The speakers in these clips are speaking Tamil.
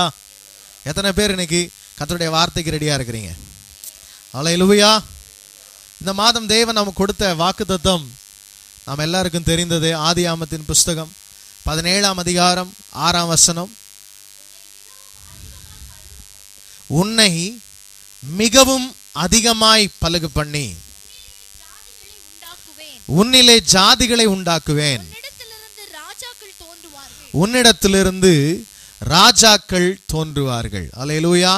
அலையலுவையா எத்தனை பேர் இன்னைக்கு கத்தருடைய வார்த்தைக்கு ரெடியாக இருக்கிறீங்க அலையலுவையா இந்த மாதம் தேவன் நமக்கு கொடுத்த வாக்கு தத்துவம் நாம் எல்லாருக்கும் தெரிந்தது ஆதி ஆமத்தின் புஸ்தகம் பதினேழாம் அதிகாரம் ஆறாம் வசனம் உன்னை மிகவும் அதிகமாய் பழகு பண்ணி உன்னிலே ஜாதிகளை உண்டாக்குவேன் உன்னிடத்திலிருந்து ராஜாக்கள் தோன்றுவார்கள் அலையலூயா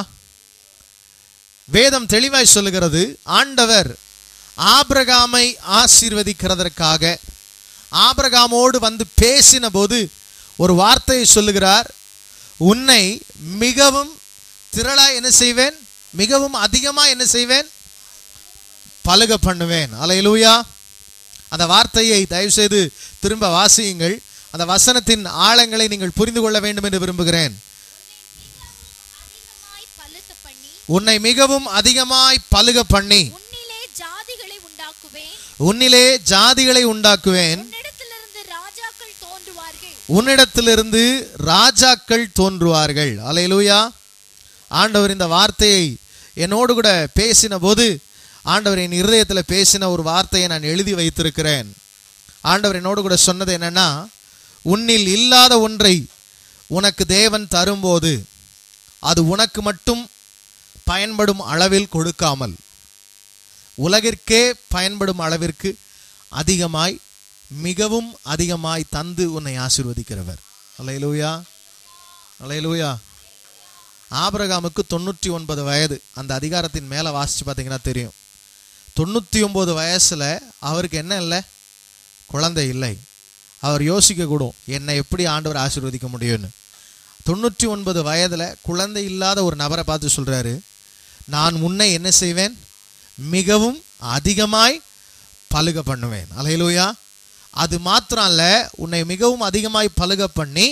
வேதம் தெளிவாய் சொல்லுகிறது ஆண்டவர் ஆபிரகாமை ஆசீர்வதிக்கிறதற்காக ஆபிரகாமோடு வந்து பேசின போது ஒரு வார்த்தையை சொல்லுகிறார் உன்னை மிகவும் திரளாக என்ன செய்வேன் மிகவும் அதிகமாக என்ன செய்வேன் பழுக பண்ணுவேன் அலையலூயா அந்த வார்த்தையை தயவுசெய்து திரும்ப வாசியுங்கள் அந்த வசனத்தின் ஆழங்களை நீங்கள் புரிந்து கொள்ள வேண்டும் என்று விரும்புகிறேன் உன்னை மிகவும் அதிகமாய் பழுக பண்ணி உன்னிலே ஜாதிகளை உண்டாக்குவேன் உன்னிடத்திலிருந்து ராஜாக்கள் தோன்றுவார்கள் அலையலூயா ஆண்டவர் இந்த வார்த்தையை என்னோடு கூட பேசின போது ஆண்டவர் என் இருதயத்தில் பேசின ஒரு வார்த்தையை நான் எழுதி வைத்திருக்கிறேன் ஆண்டவர் என்னோடு கூட சொன்னது என்னன்னா உன்னில் இல்லாத ஒன்றை உனக்கு தேவன் தரும்போது அது உனக்கு மட்டும் பயன்படும் அளவில் கொடுக்காமல் உலகிற்கே பயன்படும் அளவிற்கு அதிகமாய் மிகவும் அதிகமாய் தந்து உன்னை ஆசிர்வதிக்கிறவர் அலையலூயா அலையலூயா ஆபரகாமுக்கு தொண்ணூற்றி ஒன்பது வயது அந்த அதிகாரத்தின் மேலே வாசித்து பார்த்தீங்கன்னா தெரியும் தொண்ணூற்றி ஒம்பது வயசில் அவருக்கு என்ன இல்லை குழந்தை இல்லை அவர் யோசிக்க கூடும் என்னை எப்படி ஆண்டவர் ஆசீர்வதிக்க முடியும்னு தொண்ணூற்றி ஒன்பது வயதில் குழந்தை இல்லாத ஒரு நபரை பார்த்து சொல்கிறாரு நான் முன்னே என்ன செய்வேன் மிகவும் அதிகமாய் பழுக பண்ணுவேன் அலையிலூயா அது மாத்திரம் இல்லை உன்னை மிகவும் அதிகமாய் பழுக பண்ணி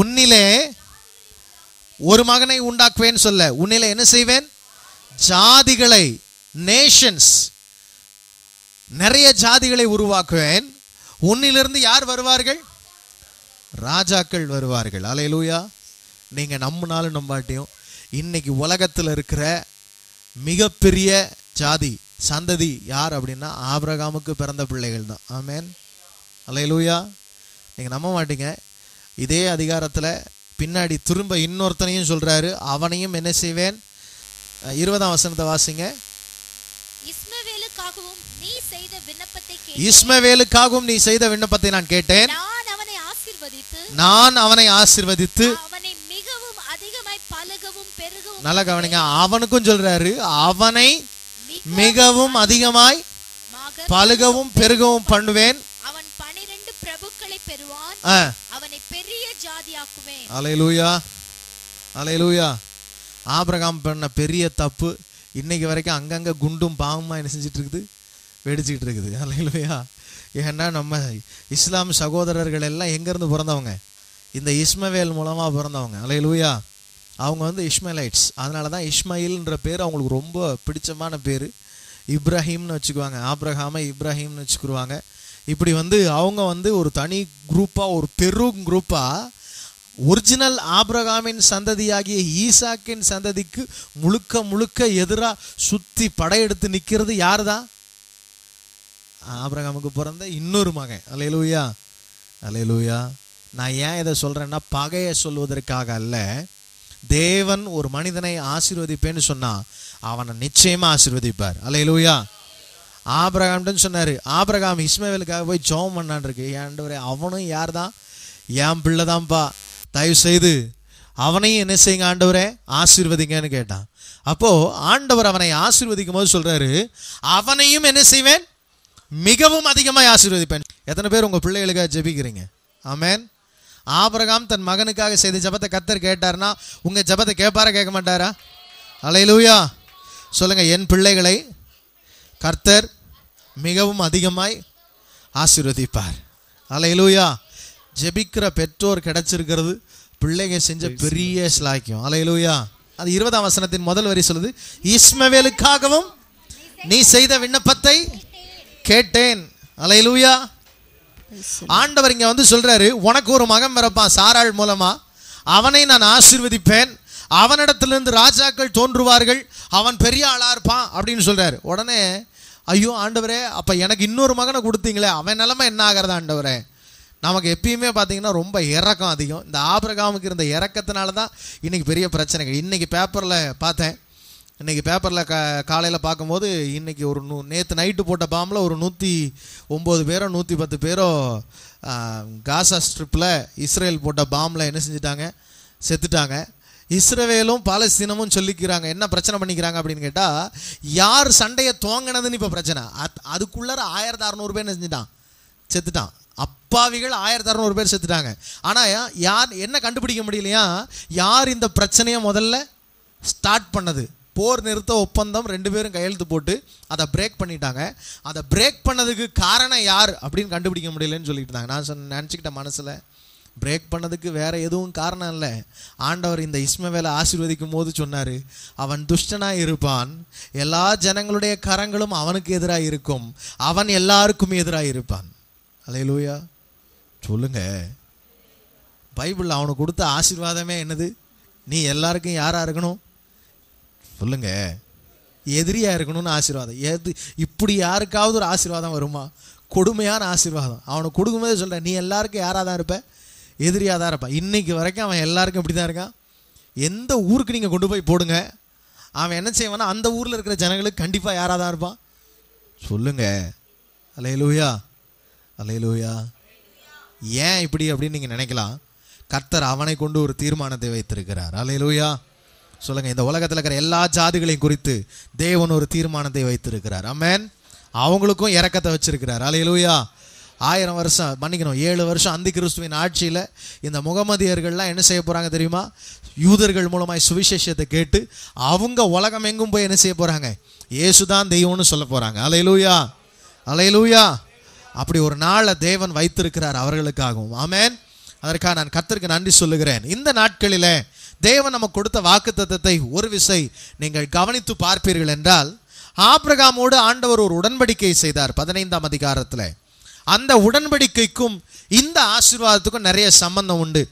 உன்னிலே ஒரு மகனை உண்டாக்குவேன்னு சொல்ல உன்னில என்ன செய்வேன் ஜாதிகளை நேஷன்ஸ் நிறைய ஜாதிகளை உருவாக்குவேன் உன்னிலிருந்து யார் வருவார்கள் ராஜாக்கள் வருவார்கள் அலையலூயா நீங்கள் நம்மனாலும் நம்பாட்டியும் இன்னைக்கு உலகத்தில் இருக்கிற மிகப்பெரிய ஜாதி சந்ததி யார் அப்படின்னா ஆபிரகாமுக்கு பிறந்த பிள்ளைகள் தான் ஆமேன் அலையலூயா நீங்கள் நம்ப மாட்டீங்க இதே அதிகாரத்தில் பின்னாடி திரும்ப இன்னொருத்தனையும் சொல்கிறாரு அவனையும் என்ன செய்வேன் இருபதாம் வசனத்தை வாசிங்க அவனுக்காகவும் நீ செய்த விண்ணப்பத்தை இஸ்மவேலுக்காகவும் நீ செய்த விண்ணப்பத்தை நான் கேட்டேன் நான் அவனை ஆசீர்வதித்து நான் அவனை ஆசீர்வதித்து அவனை மிகவும் அதிகமாய் பெருகவும் நல்லா கவனிங்க அவனுக்கும் சொல்றாரு அவனை மிகவும் அதிகமாய் பழுகவும் பெருகவும் பண்ணுவேன் அவன் பனிரெண்டு பிரபுக்களை பெறுவான் அவனை பெரிய ஜாதியாக்குவேன் அலையலூயா அலையலூயா ஆபிரகாம் பண்ண பெரிய தப்பு இன்றைக்கி வரைக்கும் அங்கங்கே குண்டும் பாவமாக என்ன செஞ்சிட்டு இருக்குது வெடிச்சிக்கிட்டு இருக்குது இல்லையா ஏன்னா நம்ம இஸ்லாம் சகோதரர்கள் எல்லாம் எங்கேருந்து பிறந்தவங்க இந்த இஸ்மவேல் மூலமாக பிறந்தவங்க அலையிலுயா அவங்க வந்து இஸ்மலைட்ஸ் அதனால தான் இஸ்மாயில்ன்ற பேர் அவங்களுக்கு ரொம்ப பிடிச்சமான பேர் இப்ராஹிம்னு வச்சுக்குவாங்க ஆப்ரஹாமை இப்ராஹிம்னு வச்சுக்குருவாங்க இப்படி வந்து அவங்க வந்து ஒரு தனி குரூப்பாக ஒரு பெரும் குரூப்பாக ஒரிஜினல் ஆப்ரகாமின் சந்ததியாகிய ஈசாக்கின் சந்ததிக்கு முழுக்க முழுக்க எதிராக சுத்தி படையெடுத்து நிற்கிறது யார் தான் ஆப்ரகாமுக்கு பிறந்த இன்னொரு மகன் அலையலூயா அலையலூயா நான் ஏன் இதை சொல்கிறேன்னா பகையை சொல்வதற்காக அல்ல தேவன் ஒரு மனிதனை ஆசீர்வதிப்பேன்னு சொன்னால் அவனை நிச்சயமாக ஆசீர்வதிப்பார் அலையலூயா ஆபிரகாம்டன் சொன்னார் ஆப்ரகாம் இஸ்மேவேலுக்காக போய் ஜோம் பண்ணான் இருக்கு ஏன்டவரே அவனும் யார் தான் என் பிள்ளை தான்ப்பா தயவு செய்து அவனையும் என்ன செய்யுங்க ஆண்டவரே ஆசீர்வதிங்கன்னு கேட்டான் அப்போது ஆண்டவர் அவனை ஆசீர்வதிக்கும் போது சொல்கிறாரு அவனையும் என்ன செய்வேன் மிகவும் அதிகமாக ஆசீர்வதிப்பேன் எத்தனை பேர் உங்கள் பிள்ளைகளுக்காக ஜெபிக்கிறீங்க ஆமேன் ஆபரகாம் தன் மகனுக்காக செய்த ஜபத்தை கத்தர் கேட்டார்னா உங்கள் ஜபத்தை கேட்பாரா கேட்க மாட்டாரா அலையிலூயா சொல்லுங்கள் என் பிள்ளைகளை கர்த்தர் மிகவும் அதிகமாய் ஆசீர்வதிப்பார் அலையிலூயா ஜெபிக்கிற பெற்றோர் கிடைச்சிருக்கிறது பிள்ளைங்க செஞ்ச பெரிய ஸ்லாக்கியம் அலையலூயா அது இருபதாம் வசனத்தின் முதல் வரி சொல்லுது இஸ்மவேலுக்காகவும் நீ செய்த விண்ணப்பத்தை கேட்டேன் அலையலூயா ஆண்டவர் இங்க வந்து சொல்றாரு உனக்கு ஒரு மகன் பிறப்பான் சாராள் மூலமா அவனை நான் ஆசிர்வதிப்பேன் அவனிடத்திலிருந்து ராஜாக்கள் தோன்றுவார்கள் அவன் பெரிய ஆளா இருப்பான் அப்படின்னு சொல்றாரு உடனே ஐயோ ஆண்டவரே அப்ப எனக்கு இன்னொரு மகனை கொடுத்தீங்களே அவன் நிலைமை என்ன ஆகிறதா ஆண்டவரே நமக்கு எப்பயுமே பார்த்தீங்கன்னா ரொம்ப இறக்கம் அதிகம் இந்த ஆபிரகாமுக்கு இருந்த இறக்கத்தினால தான் இன்றைக்கி பெரிய பிரச்சனைகள் இன்றைக்கி பேப்பரில் பார்த்தேன் இன்றைக்கி பேப்பரில் க காலையில் பார்க்கும்போது இன்றைக்கி ஒரு நூ நேற்று நைட்டு போட்ட பாம்பில் ஒரு நூற்றி ஒம்பது பேரோ நூற்றி பத்து பேரோ காசா ஸ்ட்ரிப்பில் இஸ்ரேல் போட்ட பாம்பில் என்ன செஞ்சிட்டாங்க செத்துட்டாங்க இஸ்ரேலும் பாலஸ்தீனமும் சொல்லிக்கிறாங்க என்ன பிரச்சனை பண்ணிக்கிறாங்க அப்படின்னு கேட்டால் யார் சண்டையை துவங்கினதுன்னு இப்போ பிரச்சனை அத் அதுக்குள்ளார ஆயிரத்தி அறநூறு பேர் செஞ்சுட்டான் செத்துட்டான் அப்பாவிகள் ஆயிரத்தி அறநூறு பேர் செத்துட்டாங்க ஆனால் யார் என்ன கண்டுபிடிக்க முடியலையா யார் இந்த பிரச்சனையை முதல்ல ஸ்டார்ட் பண்ணது போர் நிறுத்த ஒப்பந்தம் ரெண்டு பேரும் கையெழுத்து போட்டு அதை பிரேக் பண்ணிட்டாங்க அதை பிரேக் பண்ணதுக்கு காரணம் யார் அப்படின்னு கண்டுபிடிக்க முடியலன்னு சொல்லிட்டு இருந்தாங்க நான் சொன்ன நினச்சிக்கிட்டேன் மனசில் பிரேக் பண்ணதுக்கு வேற எதுவும் காரணம் இல்லை ஆண்டவர் இந்த இஸ்மவேலை ஆசீர்வதிக்கும் போது சொன்னார் அவன் துஷ்டனாக இருப்பான் எல்லா ஜனங்களுடைய கரங்களும் அவனுக்கு எதிராக இருக்கும் அவன் எல்லாருக்கும் எதிராக இருப்பான் அலையலூயா சொல்லுங்க பைபிளில் அவனுக்கு கொடுத்த ஆசீர்வாதமே என்னது நீ எல்லாருக்கும் யாராக இருக்கணும் சொல்லுங்க எதிரியாக இருக்கணும்னு ஆசீர்வாதம் எது இப்படி யாருக்காவது ஒரு ஆசீர்வாதம் வருமா கொடுமையான ஆசீர்வாதம் அவனுக்கு கொடுக்கும்போதே சொல்கிறேன் நீ எல்லாருக்கும் யாராக தான் இருப்பேன் எதிரியாக தான் இருப்பான் இன்றைக்கி வரைக்கும் அவன் எல்லாருக்கும் இப்படி தான் இருக்கான் எந்த ஊருக்கு நீங்கள் கொண்டு போய் போடுங்க அவன் என்ன செய்வானா அந்த ஊரில் இருக்கிற ஜனங்களுக்கு கண்டிப்பாக யாராக தான் இருப்பான் சொல்லுங்கள் அலையலூயா அலையலூயா ஏன் இப்படி அப்படின்னு நீங்கள் நினைக்கலாம் கர்த்தர் அவனை கொண்டு ஒரு தீர்மானத்தை வைத்திருக்கிறார் அலையலூயா சொல்லுங்கள் இந்த உலகத்தில் இருக்கிற எல்லா ஜாதிகளையும் குறித்து தேவன் ஒரு தீர்மானத்தை வைத்திருக்கிறார் அம்மேன் அவங்களுக்கும் இறக்கத்தை வச்சிருக்கிறார் அலையலூயா ஆயிரம் வருஷம் மன்னிக்கணும் ஏழு வருஷம் அந்தி கிறிஸ்துவின் ஆட்சியில் இந்த முகமதியர்கள்லாம் என்ன செய்ய போகிறாங்க தெரியுமா யூதர்கள் மூலமாக சுவிசேஷத்தை கேட்டு அவங்க உலகம் எங்கும் போய் என்ன செய்ய போகிறாங்க ஏசுதான் தெய்வம்னு சொல்ல போகிறாங்க அலையலூயா அலையலூயா அப்படி ஒரு நாளை தேவன் வைத்திருக்கிறார் அவர்களுக்காகவும் ஆமேன் அதற்காக நான் கத்திற்கு நன்றி சொல்லுகிறேன் இந்த நாட்களில் தேவன் நம்ம கொடுத்த வாக்கு தத்துவத்தை ஒரு விசை நீங்கள் கவனித்து பார்ப்பீர்கள் என்றால் ஆப்ரகாமோடு ஆண்டவர் ஒரு உடன்படிக்கை செய்தார் பதினைந்தாம் அதிகாரத்தில் அந்த உடன்படிக்கைக்கும் இந்த ஆசீர்வாதத்துக்கும் நிறைய சம்பந்தம் உண்டு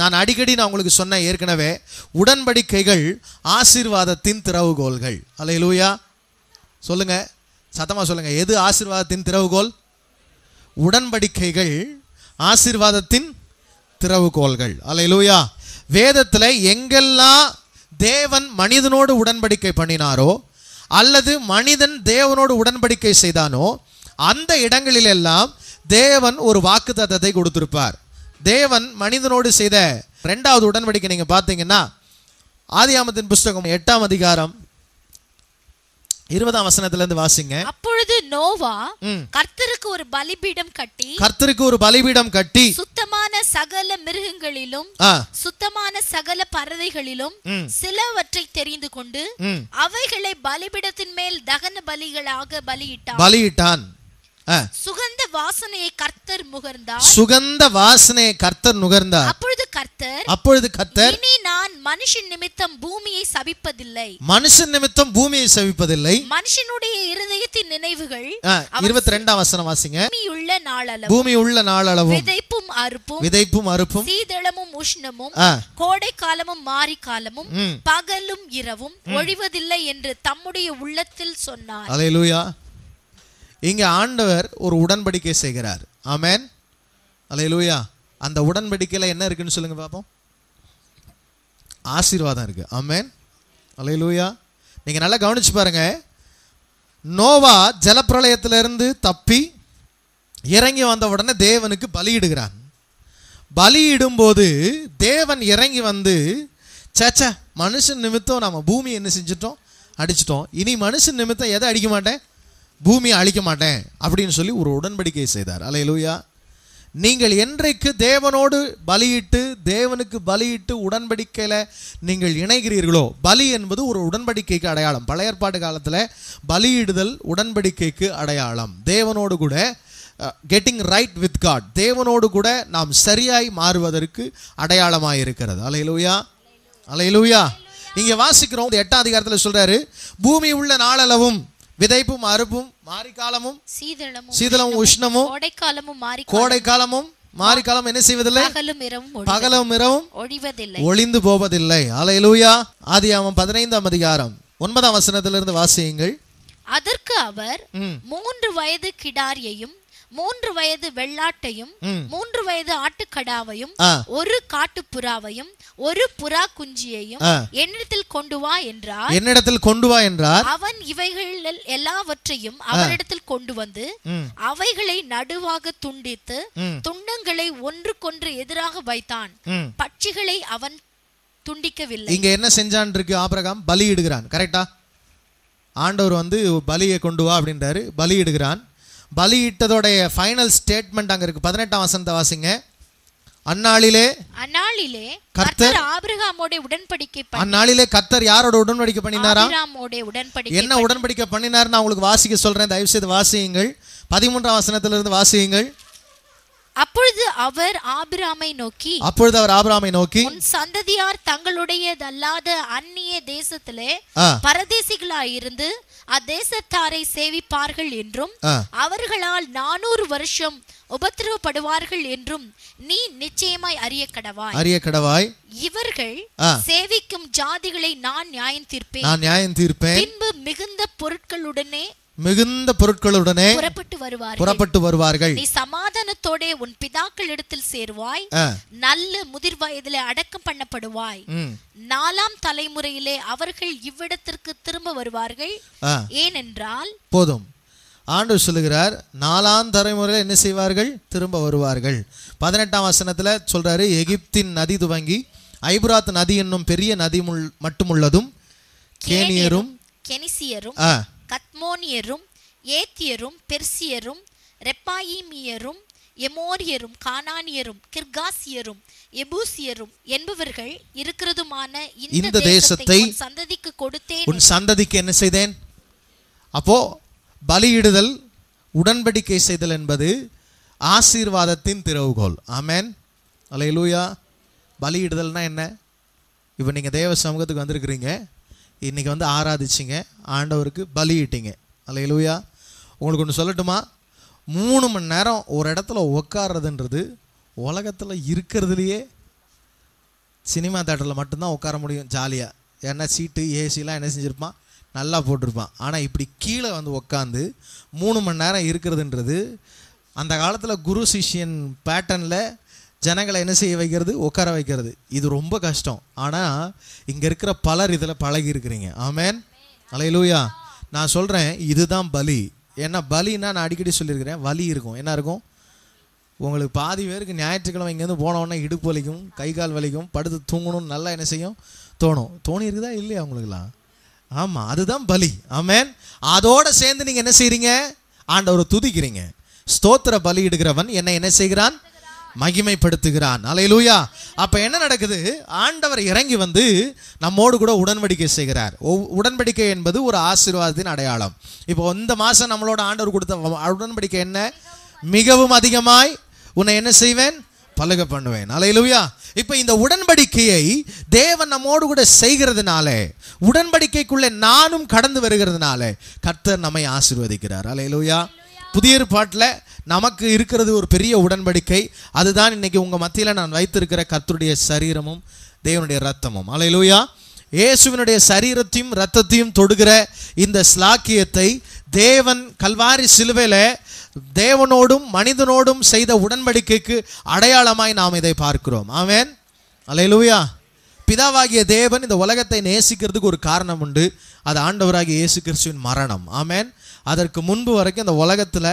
நான் அடிக்கடி நான் உங்களுக்கு சொன்ன ஏற்கனவே உடன்படிக்கைகள் ஆசீர்வாதத்தின் திறவுகோள்கள் அலையிலூயா சொல்லுங்கள் சத்தமாக சொல்லுங்கள் எது ஆசீர்வாதத்தின் திறவுகோள் உடன்படிக்கைகள் ஆசீர்வாதத்தின் திறவுகோள்கள் அலையிலூயா வேதத்தில் எங்கெல்லாம் தேவன் மனிதனோடு உடன்படிக்கை பண்ணினாரோ அல்லது மனிதன் தேவனோடு உடன்படிக்கை செய்தானோ அந்த இடங்களிலெல்லாம் தேவன் ஒரு வாக்கு தத்தத்தை கொடுத்திருப்பார் தேவன் மனிதனோடு செய்த ரெண்டாவது உடன்படிக்கை நீங்கள் பார்த்தீங்கன்னா ஆதியாமத்தின் புஸ்தகம் எட்டாம் அதிகாரம் இருபதாம் வசனத்துல இருந்து வாசிங்க அப்பொழுது நோவா கர்த்தருக்கு ஒரு பலிபீடம் கட்டி கர்த்தருக்கு ஒரு பலிபீடம் கட்டி சுத்தமான சகல மிருகங்களிலும் சுத்தமான சகல பறவைகளிலும் சிலவற்றை தெரிந்து கொண்டு அவைகளை பலிபீடத்தின் மேல் தகன பலிகளாக பலியிட்டான் பலியிட்டான் சுகந்த வாசனையை கர்த்தர் முகர்ந்தார் சுகந்த வாசனையை கர்த்தர் நுகர்ந்தார் அப்பொழுது கர்த்தர் அப்பொழுது கர்த்தர் இனி நான் மனுஷன் நிமித்தம் பூமியை சபிப்பதில்லை மனுஷன் நிமித்தம் பூமியை சபிப்பதில்லை மனுஷனுடைய இருதயத்தின் நினைவுகள் இருபத்தி ரெண்டாம் வசனம் வாசிங்க பூமி உள்ள நாளளவு பூமி உள்ள நாளளவும் விதைப்பும் அறுப்பும் விதைப்பும் அறுப்பும் சீதளமும் உஷ்ணமும் கோடை காலமும் மாரி காலமும் பகலும் இரவும் ஒழிவதில்லை என்று தம்முடைய உள்ளத்தில் சொன்னார் அலையலூயா இங்கே ஆண்டவர் ஒரு உடன்படிக்கை செய்கிறார் ஆமேன் இலுவையா அந்த உடன்படிக்கையில் என்ன இருக்குன்னு சொல்லுங்கள் பார்ப்போம் ஆசீர்வாதம் இருக்குது ஆமேன் இலுவையா நீங்கள் நல்லா கவனிச்சு பாருங்கள் நோவா ஜலப்பிரளயத்திலிருந்து தப்பி இறங்கி வந்த உடனே தேவனுக்கு பலியிடுகிறான் பலியிடும்போது தேவன் இறங்கி வந்து சேச்சா மனுஷன் நிமித்தம் நம்ம பூமி என்ன செஞ்சிட்டோம் அடிச்சிட்டோம் இனி மனுஷன் நிமித்தம் எதை அடிக்க மாட்டேன் பூமியை அழிக்க மாட்டேன் அப்படின்னு சொல்லி ஒரு உடன்படிக்கை செய்தார் அலையலூயா நீங்கள் என்றைக்கு தேவனோடு பலியிட்டு தேவனுக்கு பலியிட்டு உடன்படிக்கையில் நீங்கள் இணைகிறீர்களோ பலி என்பது ஒரு உடன்படிக்கைக்கு அடையாளம் பழைய ஏற்பாடு காலத்தில் பலியிடுதல் உடன்படிக்கைக்கு அடையாளம் தேவனோடு கூட கெட்டிங் ரைட் வித் காட் தேவனோடு கூட நாம் சரியாய் மாறுவதற்கு அடையாளமாக இருக்கிறது அலையலூயா அலையலூயா இங்கே வாசிக்கிறோம் எட்டாம் அதிகாரத்தில் சொல்கிறாரு பூமி உள்ள நாளளவும் விதைப்பும் அறுப்பும் மாரிக்காலமும் சீதளமும் உஷ்ணமும் கோடைக்காலமும் மாறி கோடைக்காலமும் மாரிக்காலம் என்ன செய்வதில்லை பகலும் இரவும் ஒழிவதில்லை ஒளிந்து போவதில்லை அலையலூயா ஆதி அவன் பதினைந்தாம் அதிகாரம் ஒன்பதாம் வசனத்திலிருந்து வாசியுங்கள் அதற்கு அவர் மூன்று வயது கிடாரியையும் மூன்று வயது வெள்ளாட்டையும் மூன்று வயது ஆட்டுக்கடாவையும் ஒரு காட்டு புறாவையும் ஒரு புறா குஞ்சியையும் என்னிடத்தில் கொண்டு வா என்றார் என்னிடத்தில் கொண்டு வா என்றார் அவன் இவைகள் எல்லாவற்றையும் அவரிடத்தில் கொண்டு வந்து அவைகளை நடுவாக துண்டித்து துண்டங்களை ஒன்றுக்கொன்று எதிராக வைத்தான் பட்சிகளை அவன் துண்டிக்கவில்லை இங்க என்ன செஞ்சான் இருக்கு ஆபிரகாம் பலியிடுகிறான் கரெக்டா ஆண்டவர் வந்து பலியை கொண்டு வா அப்படின்றாரு பலியிடுகிறான் பலியிட்டதோடைய ஃபைனல் ஸ்டேட்மெண்ட் அங்க இருக்கு பதினெட்டாம் வசனத்தை வாசிங்க அந்நாளிலே அந்நாளிலே கர்த்தர் ஆபிரகாமோட உடன்படிக்கை அந்நாளிலே கர்த்தர் யாரோட உடன்படிக்கை பண்ணினாரா ஆபிரகாமோட உடன்படிக்கை என்ன உடன்படிக்கை நான் உங்களுக்கு வாசிக்க சொல்றேன் தயவு செய்து வாசியுங்கள் பதிமூன்றாம் வசனத்திலிருந்து வாசியுங்கள் அப்பொழுது அவர் ஆபிராமை நோக்கி அப்பொழுது அவர் ஆபிராமை நோக்கி உன் சந்ததியார் தங்களுடையதல்லாத அந்நிய தேசத்திலே பரதேசிகளாய் இருந்து அதேசத்தாரை சேவிப்பார்கள் என்றும் அவர்களால் நானூறு வருஷம் உபத்திரவப்படுவார்கள் என்றும் நீ நிச்சயமாய் அறிய கடவாய் அறிய கடவாய் இவர்கள் சேவிக்கும் ஜாதிகளை நான் நியாயம் தீர்ப்பேன் நான் நியாயம் தீர்ப்பேன் பின்பு மிகுந்த பொருட்களுடனே மிகுந்த பொருட்களுடனே புறப்பட்டு வருவார் புறப்பட்டு வருவார்கள் நீ சமாதானத்தோட உன் பிதாக்கள் இடத்தில் சேருவாய் நல்ல முதிர் வயதிலே அடக்கம் பண்ணப்படுவாய் நாலாம் தலைமுறையிலே அவர்கள் இவ்விடத்திற்கு திரும்ப வருவார்கள் ஏனென்றால் போதும் ஆண்டு சொல்லுகிறார் நாலாம் தலைமுறையில் என்ன செய்வார்கள் திரும்ப வருவார்கள் பதினெட்டாம் வசனத்தில் சொல்றாரு எகிப்தின் நதி துவங்கி ஐபுராத் நதி என்னும் பெரிய நதி முள் மட்டுமுள்ளதும் கேனியரும் கெனிசியரும் கத்மோனியரும் ஏத்தியரும் பெர்சியரும் ரெப்பாயிமியரும் எமோரியரும் கானானியரும் கிர்காசியரும் எபூசியரும் என்பவர்கள் இருக்கிறதுமான இந்த தேசத்தை சந்ததிக்கு கொடுத்தேன் உன் சந்ததிக்கு என்ன செய்தேன் அப்போ பலியிடுதல் உடன்படிக்கை செய்தல் என்பது ஆசீர்வாதத்தின் திறவுகோல் ஆமேன் அலையலூயா பலியிடுதல்னா என்ன இப்போ நீங்கள் தேவ சமூகத்துக்கு வந்திருக்கிறீங்க இன்றைக்கி வந்து ஆராதிச்சிங்க ஆண்டவருக்கு பலியிட்டீங்க அலையிலுயா உங்களுக்கு ஒன்று சொல்லட்டுமா மூணு மணி நேரம் ஒரு இடத்துல உட்கார்றதுன்றது உலகத்தில் இருக்கிறதுலையே சினிமா தேட்டரில் மட்டும்தான் உட்கார முடியும் ஜாலியாக ஏன்னா சீட்டு ஏசிலாம் என்ன செஞ்சுருப்பான் நல்லா போட்டிருப்பான் ஆனால் இப்படி கீழே வந்து உட்காந்து மூணு மணி நேரம் இருக்கிறதுன்றது அந்த காலத்தில் குரு சிஷியன் பேட்டர்னில் ஜனங்களை என்ன செய்ய வைக்கிறது உட்கார வைக்கிறது இது ரொம்ப கஷ்டம் ஆனால் இங்கே இருக்கிற பலர் இதில் பழகி இருக்கிறீங்க ஆமேன் லூயா நான் சொல்கிறேன் இதுதான் பலி ஏன்னா பலின்னா நான் அடிக்கடி சொல்லியிருக்கிறேன் வலி இருக்கும் என்ன இருக்கும் உங்களுக்கு பாதி பேருக்கு ஞாயிற்றுக்கிழமை இங்கேருந்து போனோடனே இடுப்பு வலிக்கும் கை கால் வலிக்கும் படுத்து தூங்கணும்னு நல்லா என்ன செய்யும் தோணும் தோணி இருக்குதா இல்லையா அவங்களுக்குலாம் ஆமாம் அதுதான் பலி ஆமேன் அதோடு சேர்ந்து நீங்கள் என்ன செய்கிறீங்க ஆண்டவர் துதிக்கிறீங்க ஸ்தோத்திர பலி எடுக்கிறவன் என்ன என்ன செய்கிறான் மகிமைப்படுத்துகிறான் அலையலூயா அப்போ என்ன நடக்குது ஆண்டவர் இறங்கி வந்து நம்மோடு கூட உடன்படிக்கை செய்கிறார் உடன்படிக்கை என்பது ஒரு ஆசீர்வாதத்தின் அடையாளம் இப்போ இந்த மாதம் நம்மளோட ஆண்டவர் கொடுத்த உடன்படிக்கை என்ன மிகவும் அதிகமாய் உன்னை என்ன செய்வேன் பழக பண்ணுவேன் அலையிலுயா இப்போ இந்த உடன்படிக்கையை தேவன் நம்மோடு கூட செய்கிறதுனால உடன்படிக்கைக்குள்ளே நானும் கடந்து வருகிறதுனால கர்த்தர் நம்மை ஆசிர்வதிக்கிறார் அலையிலுயா புதிய ஏற்பாட்டில் நமக்கு இருக்கிறது ஒரு பெரிய உடன்படிக்கை அதுதான் இன்றைக்கி உங்கள் மத்தியில் நான் வைத்திருக்கிற கத்துடைய சரீரமும் தேவனுடைய ரத்தமும் அலையிலூயா இயேசுவினுடைய சரீரத்தையும் ரத்தத்தையும் தொடுகிற இந்த ஸ்லாக்கியத்தை தேவன் கல்வாரி சிலுவையில் தேவனோடும் மனிதனோடும் செய்த உடன்படிக்கைக்கு அடையாளமாய் நாம் இதை பார்க்கிறோம் ஆவேன் அலையிலூயா பிதாவாகிய தேவன் இந்த உலகத்தை நேசிக்கிறதுக்கு ஒரு காரணம் உண்டு அது ஆண்டவராகிய இயேசு கிறிஸ்துவின் மரணம் ஆமேன் அதற்கு முன்பு வரைக்கும் அந்த உலகத்தில்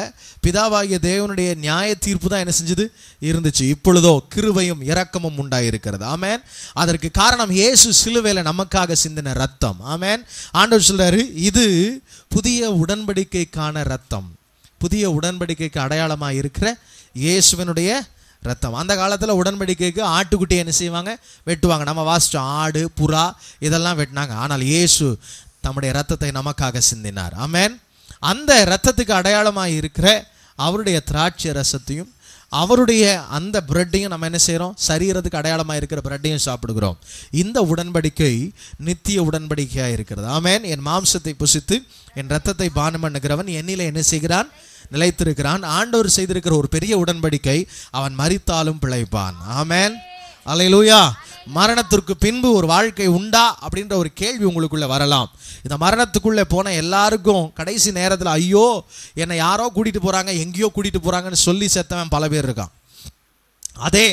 பிதாவாகிய தேவனுடைய நியாய தீர்ப்பு தான் என்ன செஞ்சது இருந்துச்சு இப்பொழுதோ கிருவையும் இரக்கமும் உண்டாயிருக்கிறது ஆமேன் அதற்கு காரணம் இயேசு சிலுவையில் நமக்காக சிந்தின ரத்தம் ஆமேன் ஆண்டவர் சொல்றாரு இது புதிய உடன்படிக்கைக்கான ரத்தம் புதிய உடன்படிக்கைக்கு அடையாளமாக இருக்கிற இயேசுவனுடைய ரத்தம் அந்த காலத்தில் உடன்படிக்கைக்கு ஆட்டுக்குட்டி என்ன செய்வாங்க வெட்டுவாங்க நம்ம வாசிச்சோம் ஆடு புறா இதெல்லாம் வெட்டினாங்க ஆனால் இயேசு தம்முடைய ரத்தத்தை நமக்காக சிந்தினார் ஆமேன் அந்த இரத்தத்துக்கு அடையாளமாக இருக்கிற அவருடைய திராட்சை ரசத்தையும் அவருடைய அந்த பிரெட்டையும் நம்ம என்ன செய்கிறோம் சரீரத்துக்கு அடையாளமாக இருக்கிற பிரெட்டையும் சாப்பிடுகிறோம் இந்த உடன்படிக்கை நித்திய உடன்படிக்கையாக இருக்கிறது ஆமேன் என் மாம்சத்தை புசித்து என் ரத்தத்தை பானம் பண்ணுகிறவன் என்னில் என்ன செய்கிறான் நிலைத்திருக்கிறான் ஆண்டவர் செய்திருக்கிற ஒரு பெரிய உடன்படிக்கை அவன் மறித்தாலும் பிழைப்பான் ஆமேன் அலையிலூயா மரணத்திற்கு பின்பு ஒரு வாழ்க்கை உண்டா அப்படின்ற ஒரு கேள்வி உங்களுக்குள்ளே வரலாம் இந்த மரணத்துக்குள்ளே போன எல்லாருக்கும் கடைசி நேரத்தில் ஐயோ என்னை யாரோ கூட்டிகிட்டு போகிறாங்க எங்கேயோ கூட்டிகிட்டு போகிறாங்கன்னு சொல்லி செத்தவன் பல பேர் இருக்கான் அதே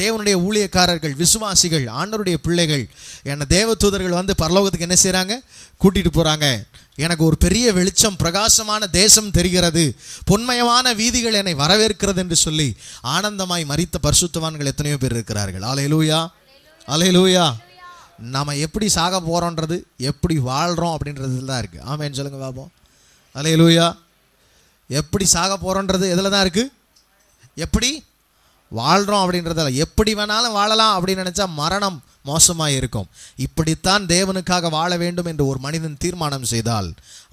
தேவனுடைய ஊழியக்காரர்கள் விசுவாசிகள் ஆண்டருடைய பிள்ளைகள் என்னை தேவ தூதர்கள் வந்து பரலோகத்துக்கு என்ன செய்கிறாங்க கூட்டிகிட்டு போகிறாங்க எனக்கு ஒரு பெரிய வெளிச்சம் பிரகாசமான தேசம் தெரிகிறது பொன்மயமான வீதிகள் என்னை வரவேற்கிறது என்று சொல்லி ஆனந்தமாய் மறித்த பரிசுத்தவான்கள் எத்தனையோ பேர் இருக்கிறார்கள் ஆலையிலூயா அலையிலூயா நம்ம எப்படி சாக போகிறோன்றது எப்படி வாழ்கிறோம் அப்படின்றதுல தான் இருக்குது ஆமேன்னு சொல்லுங்கள் பார்ப்போம் லூயா எப்படி சாக போகிறோன்றது எதில் தான் இருக்குது எப்படி வாழ்கிறோம் அப்படின்றதில் எப்படி வேணாலும் வாழலாம் அப்படின்னு நினச்சா மரணம் மோசமாக இருக்கும் இப்படித்தான் தேவனுக்காக வாழ வேண்டும் என்று ஒரு மனிதன் தீர்மானம் செய்தால்